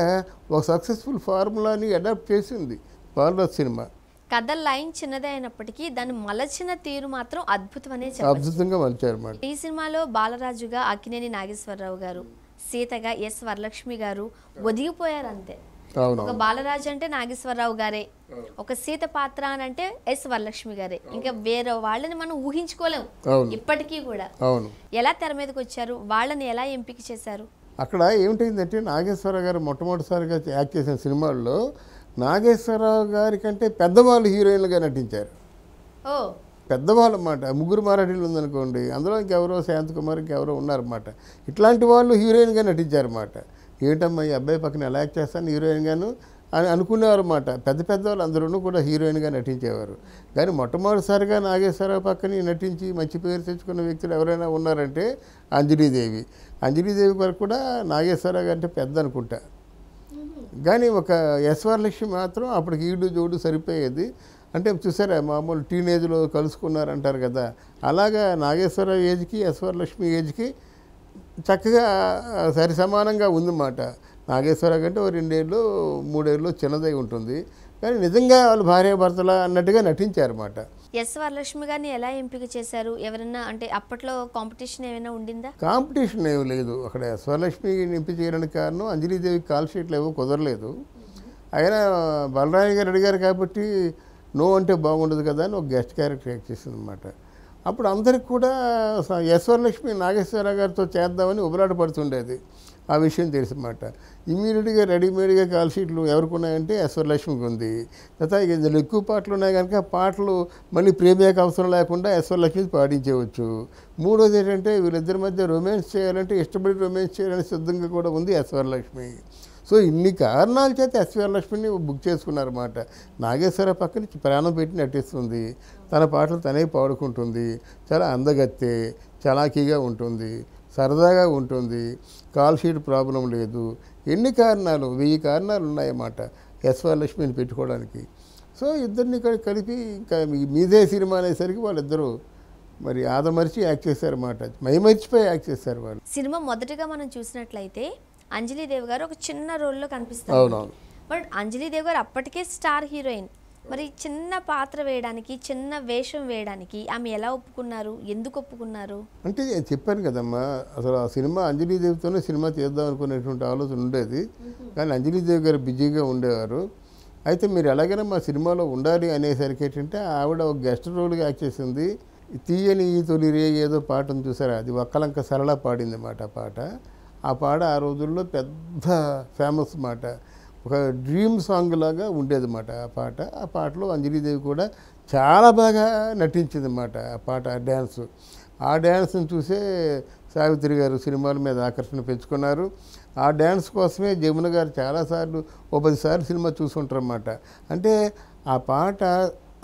ఒక సక్సెస్ఫుల్ ఫార్ములాని అడాప్ట్ చేసింది బాలరాజు సినిమా కథ లైన్ చిన్నదే అయినప్పటికీ దాన్ని మలచిన తీరు మాత్రం అద్భుతం అనే చెప్పారు ఈ సినిమాలో బాలరాజుగా అక్కినేని నాగేశ్వరరావు గారు సీతగా ఎస్ వరలక్ష్మి గారు ఒదిగిపోయారు అంతే ఒక బాలరాజు అంటే నాగేశ్వరరావు గారే ఒక సీత పాత్ర అని అంటే ఎస్ వరలక్ష్మి గారే ఇంకా వేరే వాళ్ళని మనం ఊహించుకోలేము ఇప్పటికీ కూడా ఎలా తెర మీదకి వచ్చారు వాళ్ళని ఎలా ఎంపిక చేశారు అక్కడ ఏమిటైందంటే నాగేశ్వరరావు గారు మొట్టమొదటిసారిగా యాక్ట్ చేసిన సినిమాల్లో నాగేశ్వరరావు గారి కంటే పెద్దవాళ్ళు హీరోయిన్లుగా నటించారు పెద్దవాళ్ళు అన్నమాట ముగ్గురు మరాఠీలు ఉందనుకోండి అందులో ఇంకెవరో శాంత్ కుమార్ ఇంకెవరో ఉన్నారన్నమాట ఇట్లాంటి వాళ్ళు హీరోయిన్గా నటించారన్నమాట ఏంటమ్మా ఈ అబ్బాయి పక్కన ఎలా యాక్ట్ చేస్తాను హీరోయిన్గాను అని అనుకునేవారన్నమాట పెద్ద పెద్ద వాళ్ళు అందరూ కూడా హీరోయిన్గా నటించేవారు కానీ మొట్టమొదటిసారిగా నాగేశ్వరరావు పక్కన నటించి మంచి పేరు తెచ్చుకున్న వ్యక్తులు ఎవరైనా ఉన్నారంటే అంజనీదేవి అంజనీదేవి వరకు కూడా నాగేశ్వరరావు గారు అంటే పెద్ద అనుకుంటా కానీ ఒక యశ్వరలక్ష్మి మాత్రం అప్పటికి ఈడు జోడు సరిపోయేది అంటే చూసారా మామూలు టీనేజ్లో కలుసుకున్నారంటారు కదా అలాగా నాగేశ్వరరావు ఏజ్కి లక్ష్మి ఏజ్కి చక్కగా సరి సమానంగా ఉందన్నమాట నాగేశ్వరరావు కంటే ఓ రెండేళ్ళు మూడేళ్ళు చిన్నదై ఉంటుంది కానీ నిజంగా వాళ్ళు భార్యాభర్తల అన్నట్టుగా అన్నమాట ఎస్ వరలక్ష్మి గారిని ఎలా ఎంపిక చేశారు ఎవరైనా అంటే అప్పట్లో కాంపిటీషన్ ఏమైనా ఉండిందా కాంపిటీషన్ ఏమి లేదు అక్కడ వరలక్ష్మి ఎంపిక చేయడానికి కారణం అంజలీదేవి కాల్ షీట్లు ఏవో కుదరలేదు ఆయన బలరామి గారు అడిగారు కాబట్టి నో అంటే బాగుండదు కదా అని ఒక గెస్ట్ క్యారెక్టర్ యాక్ట్ చేసింది అనమాట అప్పుడు అందరికి కూడా ఎస్ వరలక్ష్మి నాగేశ్వరరావు గారితో చేద్దామని ఉబలాట పడుతుండేది ఆ విషయం తెలుసన్నమాట ఇమీడియట్గా రెడీమేడ్గా కాల్ షీట్లు ఎవరికి ఉన్నాయంటే లక్ష్మికి ఉంది తర్వాత ఇందులో ఎక్కువ పాటలు ఉన్నాయి కనుక పాటలు మళ్ళీ ప్రేమేక అవసరం లేకుండా లక్ష్మి పాటించవచ్చు మూడోది ఏంటంటే వీళ్ళిద్దరి మధ్య రొమాన్స్ చేయాలంటే ఇష్టపడి రొమాన్స్ చేయాలని సిద్ధంగా కూడా ఉంది లక్ష్మి సో ఇన్ని కారణాల చేత ఎస్వీఆర్ బుక్ చేసుకున్నారన్నమాట నాగేశ్వర పక్కన ప్రాణం పెట్టి నటిస్తుంది తన పాటలు తనే పాడుకుంటుంది చాలా అందగత్తే చలాకీగా ఉంటుంది సరదాగా ఉంటుంది కాల్ షీట్ ప్రాబ్లం లేదు ఎన్ని కారణాలు వెయ్యి కారణాలు ఉన్నాయన్నమాట లక్ష్మిని పెట్టుకోవడానికి సో ఇద్దరిని ఇక్కడ కలిపి ఇంకా మీదే సినిమా అనేసరికి వాళ్ళిద్దరూ మరి ఆదమరిచి యాక్ట్ చేశారన్నమాట మైమర్చిపోయి యాక్ట్ చేశారు వాళ్ళు సినిమా మొదటగా మనం చూసినట్లయితే దేవ్ గారు ఒక చిన్న రోల్లో కనిపిస్తారు అవునవును బట్ దేవ్ గారు అప్పటికే స్టార్ హీరోయిన్ మరి చిన్న పాత్ర వేయడానికి చిన్న వేషం వేయడానికి ఆమె ఎలా ఒప్పుకున్నారు ఎందుకు ఒప్పుకున్నారు అంటే చెప్పాను కదమ్మా అసలు ఆ సినిమా అంజలీదేవితోనే సినిమా చేద్దాం అనుకునేటువంటి ఆలోచన ఉండేది కానీ అంజలీదేవి గారు బిజీగా ఉండేవారు అయితే మీరు ఎలాగైనా మా సినిమాలో ఉండాలి అనేసరికి ఏంటంటే ఆవిడ ఒక గెస్ట్ రోల్గా యాక్ట్ చేసింది తీయని ఈ తొలి రే ఏదో పాటను చూసారా అది ఒక్కలంక సరళ పాడింది మాట పాట ఆ పాట ఆ రోజుల్లో పెద్ద ఫేమస్ మాట ఒక డ్రీమ్ సాంగ్ లాగా ఉండేది ఆ పాట ఆ పాటలో అంజలీదేవి కూడా చాలా బాగా అనమాట ఆ పాట ఆ డ్యాన్స్ ఆ డ్యాన్స్ని చూసే సావిత్రి గారు సినిమాల మీద ఆకర్షణ పెంచుకున్నారు ఆ డ్యాన్స్ కోసమే జమున గారు చాలాసార్లు ఓ పదిసార్లు సినిమా చూసుంటారన్నమాట అంటే ఆ పాట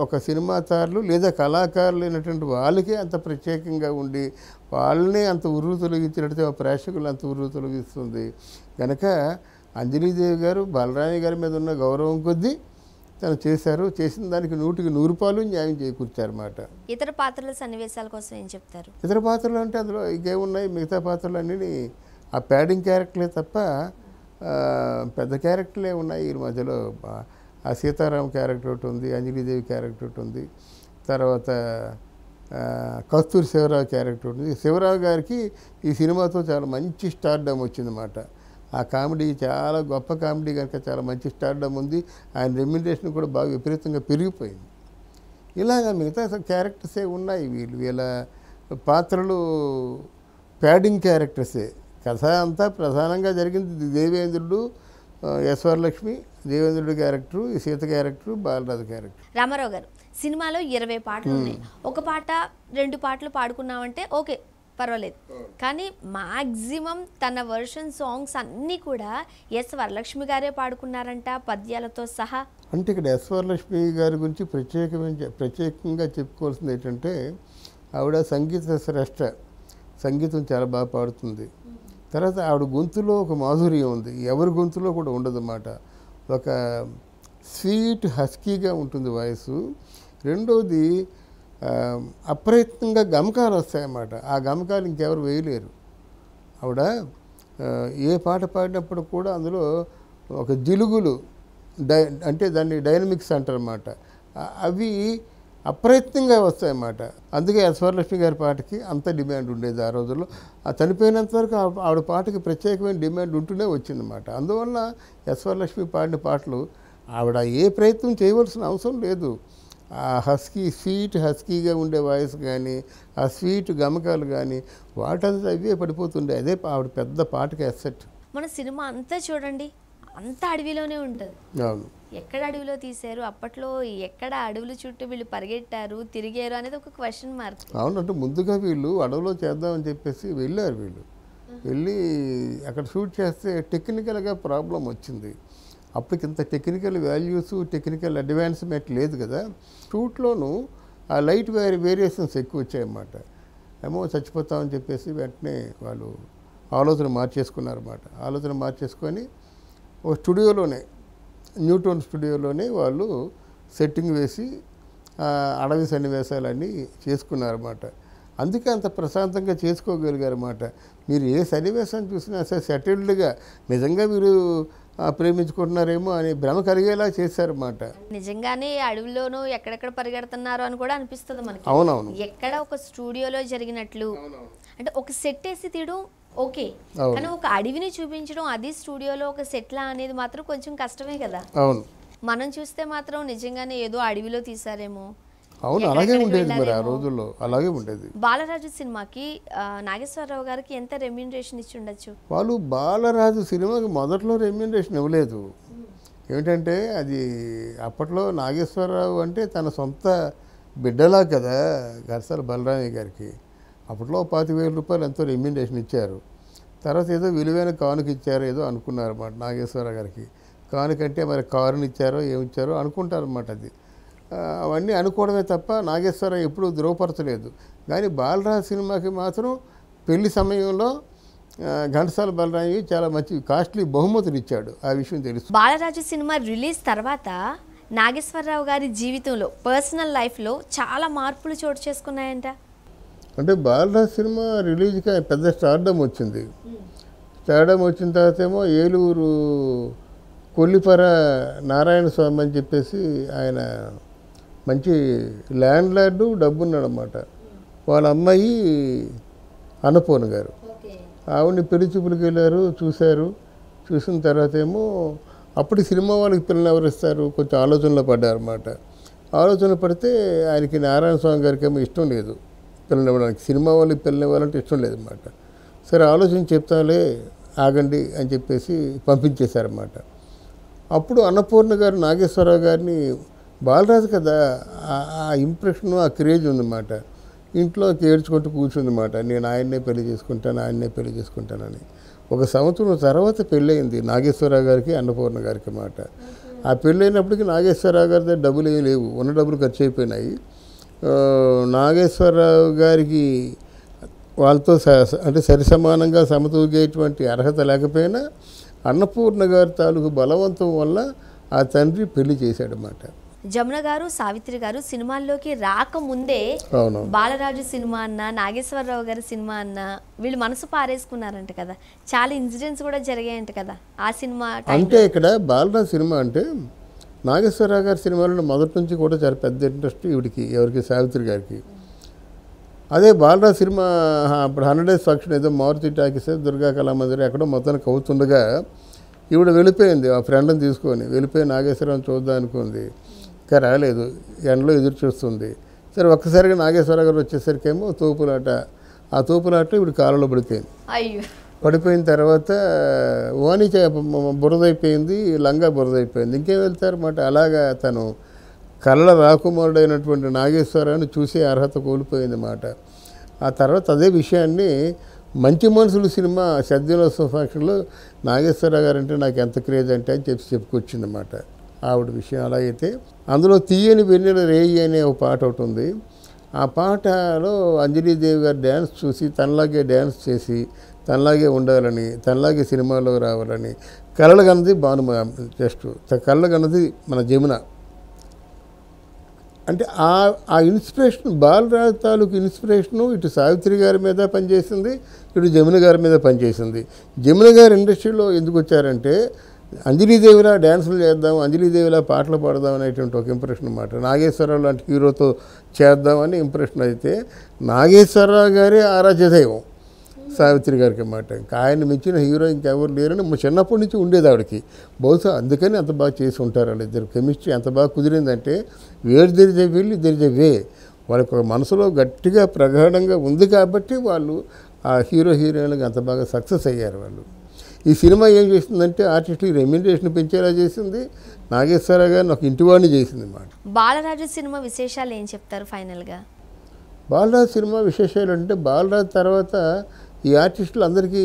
ఒక సినిమాతారులు లేదా కళాకారులు అయినటువంటి వాళ్ళకే అంత ప్రత్యేకంగా ఉండి వాళ్ళని అంత ఉరువు తొలగించినట్టు ప్రేక్షకులు అంత ఉరువు తొలగిస్తుంది కనుక అంజనీదేవి గారు బలరామి గారి మీద ఉన్న గౌరవం కొద్దీ తను చేశారు చేసిన దానికి నూటికి నూరు రూపాయలు న్యాయం అన్నమాట ఇతర పాత్రల సన్నివేశాల కోసం ఏం చెప్తారు ఇతర పాత్రలు అంటే అందులో ఇంకేమున్నాయి మిగతా పాత్రలు అన్నీ ఆ ప్యాడింగ్ క్యారెక్టర్లే తప్ప పెద్ద క్యారెక్టర్లే ఉన్నాయి ఈ మధ్యలో ఆ సీతారాం క్యారెక్టర్ ఒకటి ఉంది అంజనీదేవి క్యారెక్టర్ ఒకటి ఉంది తర్వాత కస్తూరి శివరావు క్యారెక్టర్ ఉంది శివరావు గారికి ఈ సినిమాతో చాలా మంచి స్టార్డమ్ వచ్చిందన్నమాట ఆ కామెడీ చాలా గొప్ప కామెడీ కనుక చాలా మంచి స్టార్డమ్ ఉంది ఆయన రెమ్యుండేషన్ కూడా బాగా విపరీతంగా పెరిగిపోయింది ఇలాగ మిగతా క్యారెక్టర్సే ఉన్నాయి వీళ్ళు వీళ్ళ పాత్రలు ప్యాడింగ్ క్యారెక్టర్సే కథ అంతా ప్రధానంగా జరిగింది దేవేంద్రుడు యశ్వరలక్ష్మి క్యారెక్టర్ ఈ సీత క్యారెక్టర్ బాలరాజు క్యారెక్టర్ రామారావు గారు సినిమాలో ఇరవై పాటలు ఉన్నాయి ఒక పాట రెండు పాటలు పాడుకున్నామంటే ఓకే పర్వాలేదు కానీ మాక్సిమం తన వర్షన్ సాంగ్స్ అన్నీ కూడా ఎస్ వరలక్ష్మి గారే పాడుకున్నారంట పద్యాలతో సహా అంటే ఇక్కడ ఎస్ వరలక్ష్మి గారి గురించి ప్రత్యేకమైన ప్రత్యేకంగా చెప్పుకోవాల్సింది ఏంటంటే ఆవిడ సంగీత శ్రేష్ట సంగీతం చాలా బాగా పాడుతుంది తర్వాత ఆవిడ గొంతులో ఒక మాధుర్యం ఉంది ఎవరి గొంతులో కూడా ఉండదన్నమాట ఒక స్వీట్ హస్కీగా ఉంటుంది వాయిస్ రెండోది అప్రయత్నంగా గమకాలు వస్తాయన్నమాట ఆ గమకాలు ఇంకెవరు వేయలేరు ఆవిడ ఏ పాట పాడినప్పుడు కూడా అందులో ఒక జిలుగులు డై అంటే దాన్ని డైనమిక్స్ అంటారన్నమాట అవి అప్రయత్నంగా వస్తాయన్నమాట అందుకే ఎస్వరలక్ష్మి గారి పాటకి అంత డిమాండ్ ఉండేది ఆ రోజుల్లో ఆ చనిపోయినంత వరకు ఆవిడ పాటకి ప్రత్యేకమైన డిమాండ్ ఉంటూనే వచ్చిందన్నమాట అందువల్ల ఎస్వరలక్ష్మి పాడిన పాటలు ఆవిడ ఏ ప్రయత్నం చేయవలసిన అవసరం లేదు ఆ హస్కీ స్వీట్ హస్కీగా ఉండే వాయిస్ కానీ ఆ స్వీట్ గమకాలు కానీ వాటంతా అవే పడిపోతుండే అదే ఆవిడ పెద్ద పాటకి అసెట్ మన సినిమా అంతా చూడండి అంత అడవిలోనే ఉంటుంది అవును ఎక్కడ అడవిలో తీశారు అప్పట్లో ఎక్కడ అడవుల చుట్టూ వీళ్ళు పరిగెట్టారు తిరిగారు అనేది ఒక క్వశ్చన్ మార్క్ అంటే ముందుగా వీళ్ళు అడవిలో చేద్దామని చెప్పేసి వెళ్ళారు వీళ్ళు వెళ్ళి అక్కడ షూట్ చేస్తే టెక్నికల్గా ప్రాబ్లం వచ్చింది అప్పటికింత టెక్నికల్ వాల్యూస్ టెక్నికల్ అడ్వాన్స్మెంట్ లేదు కదా షూట్లోనూ ఆ లైట్ వేరే వేరియేషన్స్ ఎక్కువ వచ్చాయన్నమాట ఏమో చచ్చిపోతామని చెప్పేసి వెంటనే వాళ్ళు ఆలోచన మార్చేసుకున్నారన్నమాట ఆలోచన మార్చేసుకొని ఒక స్టూడియోలోనే న్యూటోన్ స్టూడియోలోనే వాళ్ళు సెట్టింగ్ వేసి అడవి సన్నివేశాలన్నీ చేసుకున్నారన్నమాట అందుకే అంత ప్రశాంతంగా చేసుకోగలిగారన్నమాట మీరు ఏ సన్నివేశం చూసినా సరే సెటిల్డ్గా నిజంగా మీరు ప్రేమించుకుంటున్నారేమో అని భ్రమ కలిగేలా చేశారన్నమాట నిజంగానే అడవిలోనూ ఎక్కడెక్కడ పరిగెడుతున్నారు అని కూడా అనిపిస్తుంది మనకి అవునవును ఎక్కడ ఒక స్టూడియోలో జరిగినట్లు అంటే ఒక సెట్ వేసి తీయడం ఓకే కానీ ఒక అడవిని చూపించడం అది స్టూడియోలో ఒక సెట్లా అనేది మాత్రం కొంచెం కష్టమే కదా అవును మనం చూస్తే మాత్రం నిజంగానే ఏదో అడవిలో తీసారేమో అవును అలాగే ఉండేది మరి ఆ రోజుల్లో అలాగే ఉండేది బాలరాజు సినిమాకి నాగేశ్వరరావు గారికి ఎంత రెమ్యూనరేషన్ ఇచ్చి ఉండొచ్చు వాళ్ళు బాలరాజు సినిమాకి మొదట్లో రెమ్యూనరేషన్ ఇవ్వలేదు ఏమిటంటే అది అప్పట్లో నాగేశ్వరరావు అంటే తన సొంత బిడ్డలా కదా గర్సాల బలరామయ్య గారికి అప్పట్లో పాతి వేల రూపాయలు ఎంతో రెమ్యూనరేషన్ ఇచ్చారు తర్వాత ఏదో విలువైన కానుక ఇచ్చారో ఏదో అనుకున్నారన్నమాట నాగేశ్వరరావు గారికి కానుకంటే మరి కారుని ఇచ్చారో ఇచ్చారో అనుకుంటారన్నమాట అది అవన్నీ అనుకోవడమే తప్ప నాగేశ్వరం ఎప్పుడూ ధృవపరచలేదు కానీ బాలరాజ్ సినిమాకి మాత్రం పెళ్లి సమయంలో ఘంటసాల బలరాయి చాలా మంచి కాస్ట్లీ బహుమతులు ఇచ్చాడు ఆ విషయం తెలుసు బాలరాజు సినిమా రిలీజ్ తర్వాత నాగేశ్వరరావు గారి జీవితంలో పర్సనల్ లైఫ్లో చాలా మార్పులు చోటు చేసుకున్నాయంట అంటే బాలరాజు సినిమా రిలీజ్కి పెద్ద స్టార్డమ్ వచ్చింది స్టార్డమ్ వచ్చిన తర్వాత ఏమో ఏలూరు కొల్లిపర నారాయణ స్వామి అని చెప్పేసి ఆయన మంచి ల్యాండ్ లార్డు డబ్బున్నాడు వాళ్ళ అమ్మాయి అన్నపూర్ణ గారు ఆవిడని పెళ్లి చూపులకు వెళ్ళారు చూశారు చూసిన తర్వాత ఏమో అప్పుడు సినిమా వాళ్ళకి పిల్లలు ఎవరు ఇస్తారు కొంచెం ఆలోచనలో పడ్డారన్నమాట ఆలోచనలు పడితే ఆయనకి నారాయణ స్వామి గారికి ఏమో ఇష్టం లేదు పిల్లలు ఇవ్వడానికి సినిమా వాళ్ళకి పిల్లలు ఇవ్వాలంటే ఇష్టం లేదన్నమాట సరే ఆలోచన చెప్తాలే ఆగండి అని చెప్పేసి పంపించేశారన్నమాట అప్పుడు అన్నపూర్ణ గారు నాగేశ్వరరావు గారిని బాలరాజు కదా ఆ ఇంప్రెషన్ ఆ క్రేజ్ ఉందన్నమాట ఇంట్లో ఏడ్చుకుంటూ కూర్చుందన్నమాట నేను ఆయన్నే పెళ్లి చేసుకుంటాను ఆయన్నే పెళ్లి చేసుకుంటానని ఒక సంవత్సరం తర్వాత పెళ్ళయింది నాగేశ్వరరావు గారికి అన్నపూర్ణ గారికి అన్నమాట ఆ పెళ్ళైనప్పటికీ నాగేశ్వరరావు గారి దగ్గర డబ్బులు ఏమి లేవు ఉన్న డబ్బులు ఖర్చు అయిపోయినాయి నాగేశ్వరరావు గారికి వాళ్ళతో అంటే సరి సమానంగా సమతూగేటువంటి అర్హత లేకపోయినా అన్నపూర్ణ గారి తాలూకు బలవంతం వల్ల ఆ తండ్రి పెళ్లి చేశాడన్నమాట జమున గారు సావిత్రి గారు సినిమాల్లోకి రాకముందే బాలరాజు సినిమా అన్న నాగేశ్వరరావు గారి సినిమా అన్న వీళ్ళు మనసు పారేసుకున్నారంట కదా చాలా ఇన్సిడెంట్స్ కూడా జరిగాయంట కదా ఆ సినిమా అంటే ఇక్కడ బాలరాజు సినిమా అంటే నాగేశ్వరరావు గారి సినిమాలో మొదటి నుంచి కూడా చాలా పెద్ద ఇంట్రెస్ట్ ఈవిడికి ఎవరికి సావిత్రి గారికి అదే బాలరాజు సినిమా అప్పుడు హండ్రెడ్ డేస్ ఫంక్షన్ ఏదో మారుతి టాకీస్ దుర్గా కళామందిరి ఎక్కడో మొత్తానికి అవుతుండగా ఈవిడ వెళ్ళిపోయింది ఆ ఫ్రెండ్ని తీసుకొని వెళ్ళిపోయి నాగేశ్వరరావు చూద్దాం అనుకుంది ఇంకా రాలేదు ఎండలో ఎదురు చూస్తుంది సరే ఒక్కసారిగా నాగేశ్వర గారు వచ్చేసరికి ఏమో తూపులాట ఆ తూపులాట ఇప్పుడు కాలంలో పడిపోయింది అయ్యో పడిపోయిన తర్వాత ఓని బురదైపోయింది లంగా బురదైపోయింది ఇంకేం వెళ్తారు అన్నమాట అలాగా తను కళ్ళ రాకుమారుడైనటువంటి నాగేశ్వరరావుని చూసే అర్హత కోల్పోయింది అన్నమాట ఆ తర్వాత అదే విషయాన్ని మంచి మనుషులు సినిమా సద్యోత్సవ ఫంక్షన్లో నాగేశ్వరరావు గారు అంటే నాకు ఎంత క్రేజ్ అంటే అని చెప్పి చెప్పుకొచ్చిందన్నమాట ఆవిడ విషయం అలా అయితే అందులో తీయని వెన్నెల రేయి అనే ఒక పాట ఒకటి ఉంది ఆ పాటలో అంజలీదేవి గారు డ్యాన్స్ చూసి తనలాగే డ్యాన్స్ చేసి తనలాగే ఉండాలని తనలాగే సినిమాలో రావాలని కళలు కన్నది భానుమ జస్ట్ కళ్ళ కన్నది మన జమున అంటే ఆ ఆ ఇన్స్పిరేషన్ బాలరాజ్ తాలూకు ఇన్స్పిరేషను ఇటు సావిత్రి గారి మీద పనిచేసింది ఇటు జమున గారి మీద పనిచేసింది జమున గారి ఇండస్ట్రీలో ఎందుకు వచ్చారంటే అంజలీదేవిలా డ్యాన్సులు చేద్దాం అంజలీదేవిలా పాటలు పాడదాం అనేటువంటి ఒక ఇంప్రెషన్ అనమాట నాగేశ్వరరావు లాంటి హీరోతో చేద్దామని ఇంప్రెషన్ అయితే నాగేశ్వరరావు గారి ఆరాధ్యదైవం సావిత్రి గారికి అన్నమాట ఇంకా ఆయన మించిన హీరో ఇంకెవరు లేరని చిన్నప్పటి నుంచి ఉండేది ఆవిడకి బహుశా అందుకని అంత బాగా చేసి ఉంటారు ఇద్దరు కెమిస్ట్రీ ఎంత బాగా కుదిరిందంటే వేరు దిరిజ వీళ్ళు దిరిజ వే వాళ్ళకి మనసులో గట్టిగా ప్రగాఢంగా ఉంది కాబట్టి వాళ్ళు ఆ హీరో హీరోయిన్లకు అంత బాగా సక్సెస్ అయ్యారు వాళ్ళు ఈ సినిమా ఏం చేసిందంటే ఆర్టిస్టులకి రెమ్యూనరేషన్ పెంచేలా చేసింది నాగేశ్వరరావు గారు నాకు ఇంటివాడిని చేసింది మాట బాలరాజు సినిమా విశేషాలు ఏం చెప్తారు ఫైనల్గా బాలరాజు సినిమా విశేషాలు అంటే బాలరాజు తర్వాత ఈ ఆర్టిస్టులు అందరికీ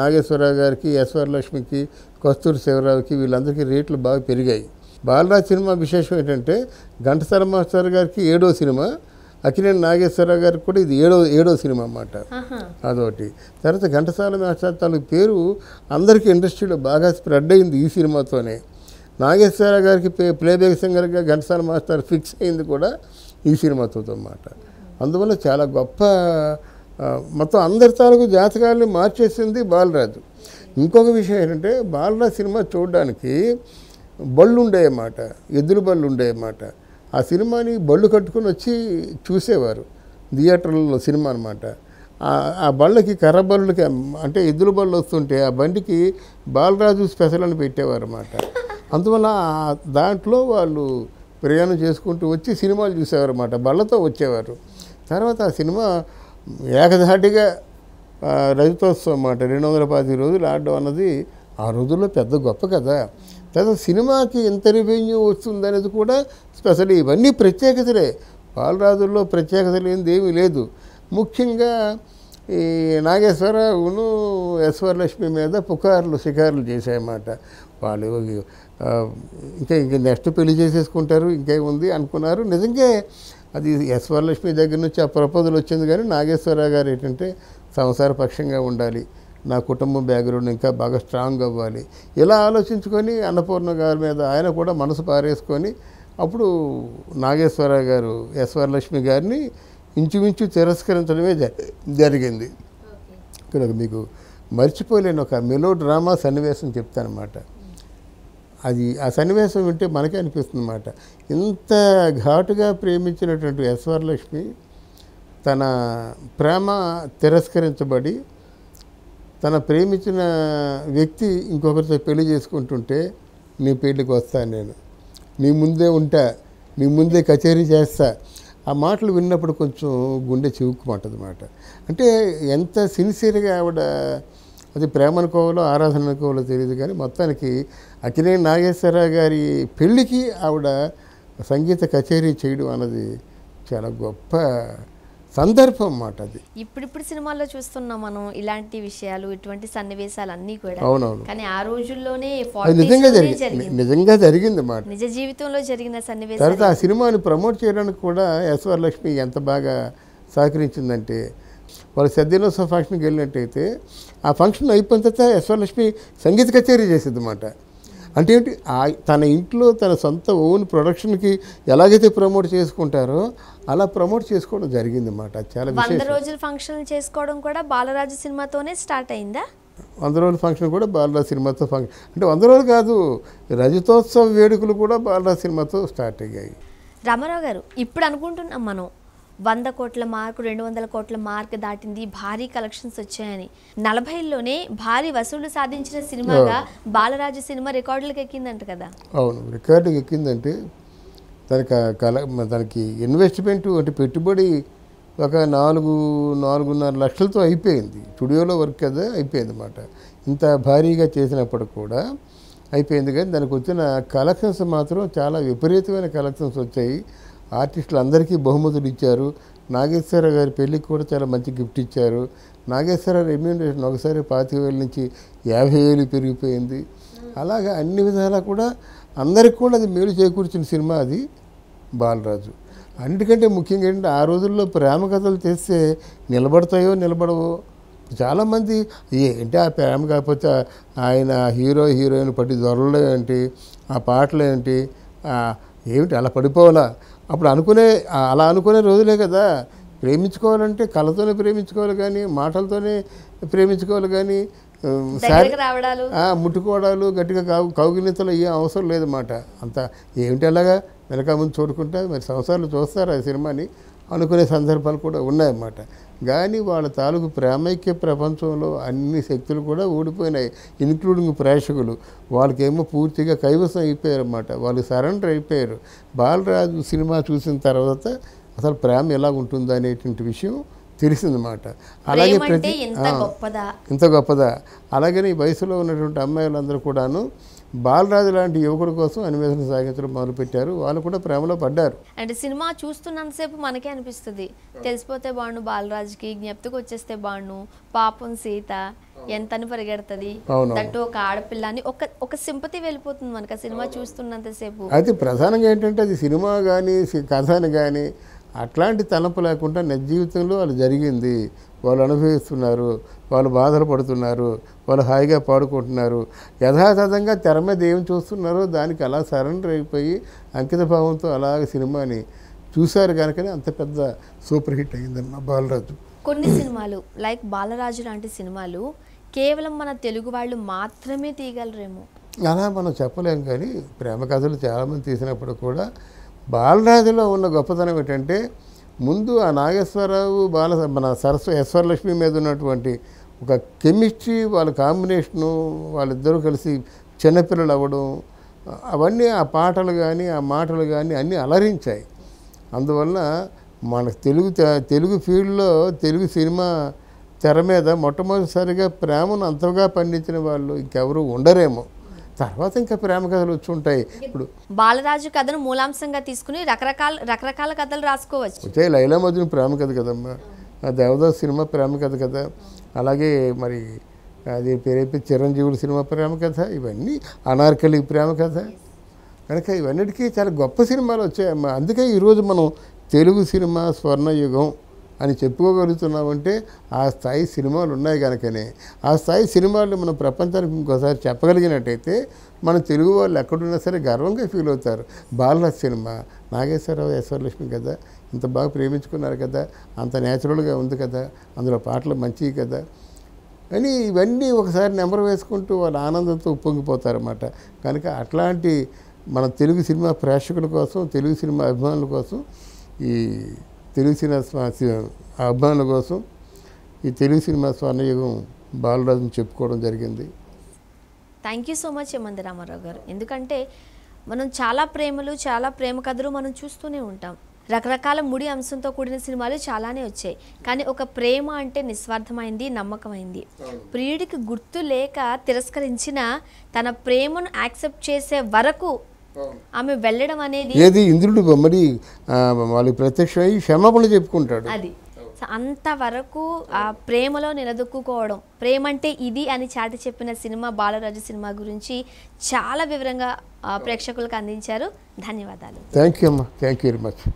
నాగేశ్వరరావు గారికి ఎస్వర్ లక్ష్మికి కస్తూరి శివరావుకి వీళ్ళందరికీ రేట్లు బాగా పెరిగాయి బాలరాజ్ సినిమా విశేషం ఏంటంటే ఘంటసాల మాస్టర్ గారికి ఏడో సినిమా అక్కినేని నాగేశ్వరరావు గారికి కూడా ఇది ఏడో ఏడో సినిమా అన్నమాట అదొకటి తర్వాత ఘంటసాల మాస్టర్ తాలూకు పేరు అందరికీ ఇండస్ట్రీలో బాగా స్ప్రెడ్ అయింది ఈ సినిమాతోనే నాగేశ్వరరావు గారికి ప్లేబ్యాక్ సింగర్గా ఘంటసాల మాస్టర్ ఫిక్స్ అయింది కూడా ఈ సినిమాతో అన్నమాట అందువల్ల చాలా గొప్ప మొత్తం అందరి తాలూకు జాతకాలని మార్చేసింది బాలరాజు ఇంకొక విషయం ఏంటంటే బాలరాజు సినిమా చూడడానికి బళ్ళు ఉండేయమాట ఎద్దుల బళ్ళు ఉండేయమాట ఆ సినిమాని బళ్ళు కట్టుకుని వచ్చి చూసేవారు థియేటర్లలో సినిమా అనమాట ఆ బళ్ళకి కర్ర బళ్ళకి అంటే ఎద్దుల బళ్ళు వస్తుంటే ఆ బండికి బాలరాజు స్పెషల్ అని పెట్టేవారు అనమాట అందువల్ల దాంట్లో వాళ్ళు ప్రయాణం చేసుకుంటూ వచ్చి సినిమాలు చూసేవారు అనమాట బళ్ళతో వచ్చేవారు తర్వాత ఆ సినిమా ఏకధాటిగా రజతోత్సవం అన్నమాట రెండు వందల పది రోజులు ఆడడం అన్నది ఆ రోజుల్లో పెద్ద గొప్ప కదా తర్వాత సినిమాకి ఎంత రెవెన్యూ వస్తుంది అనేది కూడా అసలు ఇవన్నీ ప్రత్యేకతలే పాలరాజుల్లో ప్రత్యేకతలు ఏంది ఏమీ లేదు ముఖ్యంగా ఈ నాగేశ్వరరావును యశ్వరలక్ష్మి మీద పుకార్లు షికార్లు చేశాయన్నమాట వాళ్ళు ఇంకా ఇంక నెక్స్ట్ పెళ్లి చేసేసుకుంటారు ఇంకేముంది అనుకున్నారు నిజంగా అది లక్ష్మి దగ్గర నుంచి ఆ ప్రపోజల్ వచ్చింది కానీ నాగేశ్వరరావు గారు ఏంటంటే సంసార పక్షంగా ఉండాలి నా కుటుంబం బ్యాక్గ్రౌండ్ ఇంకా బాగా స్ట్రాంగ్ అవ్వాలి ఇలా ఆలోచించుకొని అన్నపూర్ణ గారి మీద ఆయన కూడా మనసు పారేసుకొని అప్పుడు నాగేశ్వర గారు ఎస్ లక్ష్మి గారిని ఇంచుమించు తిరస్కరించడమే జరిగింది ఇక్కడ మీకు మర్చిపోలేని ఒక మెలో డ్రామా సన్నివేశం చెప్తానమాట అది ఆ సన్నివేశం వింటే మనకే అనిపిస్తుంది అనమాట ఇంత ఘాటుగా ప్రేమించినటువంటి ఎస్ వరలక్ష్మి తన ప్రేమ తిరస్కరించబడి తన ప్రేమించిన వ్యక్తి ఇంకొకరితో పెళ్లి చేసుకుంటుంటే నీ పెళ్ళికి వస్తాను నేను మీ ముందే ఉంటా మీ ముందే కచేరీ చేస్తా ఆ మాటలు విన్నప్పుడు కొంచెం గుండె మాట అంటే ఎంత సిన్సియర్గా ఆవిడ అది ప్రేమ అనుకోవాలో ఆరాధన అనుకోవాలో తెలియదు కానీ మొత్తానికి అకినే నాగేశ్వర గారి పెళ్ళికి ఆవిడ సంగీత కచేరీ చేయడం అన్నది చాలా గొప్ప సందర్భం అన్నమాట అది ఇప్పుడిప్పుడు సినిమాల్లో చూస్తున్నాం మనం ఇలాంటి విషయాలు ఇటువంటి సన్నివేశాలు అన్నీ కూడా అవునవును కానీ ఆ రోజుల్లోనే నిజంగా జరిగింది నిజంగా జరిగింది మాట నిజ జీవితంలో జరిగిన సన్నివేశం తర్వాత ఆ సినిమాని ప్రమోట్ చేయడానికి కూడా ఎస్వర్ లక్ష్మి ఎంత బాగా సహకరించిందంటే వాళ్ళు సద్యలోత్సవ ఫంక్షన్కి వెళ్ళినట్టయితే ఆ ఫంక్షన్ అయిపోయిన తర్వాత ఎస్ఆర్ లక్ష్మి సంగీత కచేరీ చేసింది అంటే ఏంటి తన ఇంట్లో తన సొంత ఓన్ ప్రొడక్షన్కి ఎలాగైతే ప్రమోట్ చేసుకుంటారో అలా ప్రమోట్ చేసుకోవడం జరిగింది అనమాట చాలా వంద రోజుల ఫంక్షన్ చేసుకోవడం కూడా బాలరాజు సినిమాతోనే స్టార్ట్ అయిందా వంద రోజుల ఫంక్షన్ కూడా బాలరాజు సినిమాతో ఫంక్షన్ అంటే వంద రోజులు కాదు రజతోత్సవ వేడుకలు కూడా బాలరాజు సినిమాతో స్టార్ట్ అయ్యాయి రామారావు గారు ఇప్పుడు అనుకుంటున్నాం మనం వంద కోట్ల మార్కు రెండు వందల కోట్ల మార్క్ దాటింది భారీ కలెక్షన్స్ వచ్చాయని నలభైలోనే భారీ వసూళ్లు సాధించిన సినిమాగా బాలరాజు సినిమా రికార్డులకు ఎక్కిందంట కదా అవును రికార్డులకు ఎక్కిందంటే దానికి కల దానికి ఇన్వెస్ట్మెంట్ అంటే పెట్టుబడి ఒక నాలుగు నాలుగున్నర లక్షలతో అయిపోయింది స్టూడియోలో వర్క్ కదా అయిపోయింది అన్నమాట ఇంత భారీగా చేసినప్పుడు కూడా అయిపోయింది కానీ దానికి వచ్చిన కలెక్షన్స్ మాత్రం చాలా విపరీతమైన కలెక్షన్స్ వచ్చాయి ఆర్టిస్టులు అందరికీ బహుమతులు ఇచ్చారు నాగేశ్వర గారి పెళ్ళికి కూడా చాలా మంచి గిఫ్ట్ ఇచ్చారు నాగేశ్వర రెమ్యూనరేషన్ ఒకసారి పాతిక వేల నుంచి యాభై వేలు పెరిగిపోయింది అలాగే అన్ని విధాలా కూడా అందరికి కూడా అది మేలు చేకూర్చిన సినిమా అది బాలరాజు అన్నిటికంటే ముఖ్యంగా ఏంటంటే ఆ రోజుల్లో ప్రేమ కథలు చేస్తే నిలబడతాయో నిలబడవో చాలామంది ఏంటి ఆ ప్రేమ కాకపోతే ఆయన హీరో హీరోయిన్ పట్టి దొరలు ఏంటి ఆ పాటలు ఏంటి ఏమిటి అలా పడిపోవాలా అప్పుడు అనుకునే అలా అనుకునే రోజులే కదా ప్రేమించుకోవాలంటే కళతోనే ప్రేమించుకోవాలి కానీ మాటలతోనే ప్రేమించుకోవాలి కానీ ముట్టుకోవడాలు గట్టిగా కావు కౌగిలితలు ఏం అవసరం లేదన్నమాట అంత ఏమిటి అలాగా వెనక ముందు చూడుకుంటే మరి సంవత్సరాలు చూస్తారు ఆ సినిమాని అనుకునే సందర్భాలు కూడా ఉన్నాయన్నమాట కానీ వాళ్ళ తాలూకు ప్రామైక్య ప్రపంచంలో అన్ని శక్తులు కూడా ఊడిపోయినాయి ఇన్క్లూడింగ్ ప్రేక్షకులు వాళ్ళకేమో పూర్తిగా కైవసం అయిపోయారు అన్నమాట వాళ్ళు సరెండర్ అయిపోయారు బాలరాజు సినిమా చూసిన తర్వాత అసలు ప్రేమ ఎలా ఉంటుందో అనేటువంటి విషయం తెలిసిందన్నమాట అలాగే ప్రతి ఇంత గొప్పదా అలాగే ఈ వయసులో ఉన్నటువంటి అమ్మాయిలందరూ కూడాను బాలరాజు లాంటి యువకుడి కోసం అన్వేషణ సాగించడం మొదలుపెట్టారు వాళ్ళు కూడా ప్రేమలో పడ్డారు అండ్ సినిమా చూస్తున్నంతసేపు మనకే అనిపిస్తుంది తెలిసిపోతే బాగుండు బాలరాజుకి జ్ఞప్తికి వచ్చేస్తే బాగుండు పాపం సీత ఎంత పరిగెడుతుంది అంటూ ఒక ఆడపిల్ల అని ఒక ఒక సింపతి వెళ్ళిపోతుంది మనకి ఆ సినిమా చూస్తున్నంతసేపు అయితే ప్రధానంగా ఏంటంటే అది సినిమా కానీ కథని కానీ అట్లాంటి తలపు లేకుండా నిజ జీవితంలో అది జరిగింది వాళ్ళు అనుభవిస్తున్నారు వాళ్ళు బాధలు పడుతున్నారు వాళ్ళు హాయిగా పాడుకుంటున్నారు యథాతథంగా తెర మీద ఏం చూస్తున్నారో దానికి అలా సరెండర్ అయిపోయి అంకిత భావంతో అలాగ సినిమాని చూశారు కనుకనే అంత పెద్ద సూపర్ హిట్ అయిందన్న బాలరాజు కొన్ని సినిమాలు లైక్ బాలరాజు లాంటి సినిమాలు కేవలం మన తెలుగు వాళ్ళు మాత్రమే తీయగలరేమో అలా మనం చెప్పలేము కానీ ప్రేమ కథలు చాలామంది తీసినప్పుడు కూడా బాలరాజులో ఉన్న గొప్పతనం ఏంటంటే ముందు ఆ నాగేశ్వరరావు బాల మన సరస్వ ఎస్వరలక్ష్మి మీద ఉన్నటువంటి ఒక కెమిస్ట్రీ వాళ్ళ కాంబినేషను వాళ్ళిద్దరూ కలిసి చిన్నపిల్లలు అవ్వడం అవన్నీ ఆ పాటలు కానీ ఆ మాటలు కానీ అన్నీ అలరించాయి అందువల్ల మన తెలుగు తెలుగు ఫీల్డ్లో తెలుగు సినిమా తెర మీద మొట్టమొదటిసారిగా ప్రేమను అంతగా పండించిన వాళ్ళు ఇంకెవరూ ఉండరేమో తర్వాత ఇంకా ప్రేమ కథలు వచ్చి ఉంటాయి ఇప్పుడు బాలరాజు కథను మూలాంశంగా తీసుకుని రకరకాల రకరకాల కథలు రాసుకోవచ్చు అయితే లైలా మధ్యన ప్రేమ కథ కదమ్మా దేవదాస్ సినిమా ప్రేమ కథ కదా అలాగే మరి అది పేరైతే చిరంజీవుడి సినిమా ప్రేమ కథ ఇవన్నీ అనార్కలి ప్రేమ కథ కనుక ఇవన్నిటికీ చాలా గొప్ప సినిమాలు వచ్చాయమ్మా అందుకే ఈరోజు మనం తెలుగు సినిమా స్వర్ణయుగం అని చెప్పుకోగలుగుతున్నామంటే ఆ స్థాయి సినిమాలు ఉన్నాయి కనుకనే ఆ స్థాయి సినిమాలు మనం ప్రపంచానికి ఇంకోసారి చెప్పగలిగినట్టయితే మన తెలుగు వాళ్ళు ఎక్కడున్నా సరే గర్వంగా ఫీల్ అవుతారు బాలరాజ్ సినిమా నాగేశ్వరరావు యశ్వరలక్ష్మి కదా ఇంత బాగా ప్రేమించుకున్నారు కదా అంత న్యాచురల్గా ఉంది కదా అందులో పాటలు మంచివి కదా అని ఇవన్నీ ఒకసారి నెంబర్ వేసుకుంటూ వాళ్ళ ఆనందంతో ఉప్పొంగిపోతారన్నమాట కనుక అట్లాంటి మన తెలుగు సినిమా ప్రేక్షకుల కోసం తెలుగు సినిమా అభిమానుల కోసం ఈ తెలుగు సినిమా అభిమానుల కోసం ఈ తెలుగు సినిమా స్వర్ణయుగం బాలరాజు చెప్పుకోవడం జరిగింది thank you so much Hemanth Ramarao garu ఎందుకంటే మనం చాలా ప్రేమలు చాలా ప్రేమ కథలు మనం చూస్తూనే ఉంటాం రకరకాల ముడి అంశంతో కూడిన సినిమాలు చాలానే వచ్చాయి కానీ ఒక ప్రేమ అంటే నిస్వార్థమైంది నమ్మకమైంది ప్రియుడికి గుర్తు లేక తిరస్కరించిన తన ప్రేమను యాక్సెప్ట్ చేసే వరకు ఆమె వెళ్ళడం అనేది ఏది ఇంద్రుడు మరి వాళ్ళు ప్రత్యక్షమై క్షమాపణ చెప్పుకుంటాడు అది అంతవరకు ఆ ప్రేమలో నిలదొక్కుకోవడం ప్రేమ అంటే ఇది అని చాటి చెప్పిన సినిమా బాలరాజు సినిమా గురించి చాలా వివరంగా ప్రేక్షకులకు అందించారు ధన్యవాదాలు థ్యాంక్ యూ అమ్మా థ్యాంక్ యూ వెరీ మచ్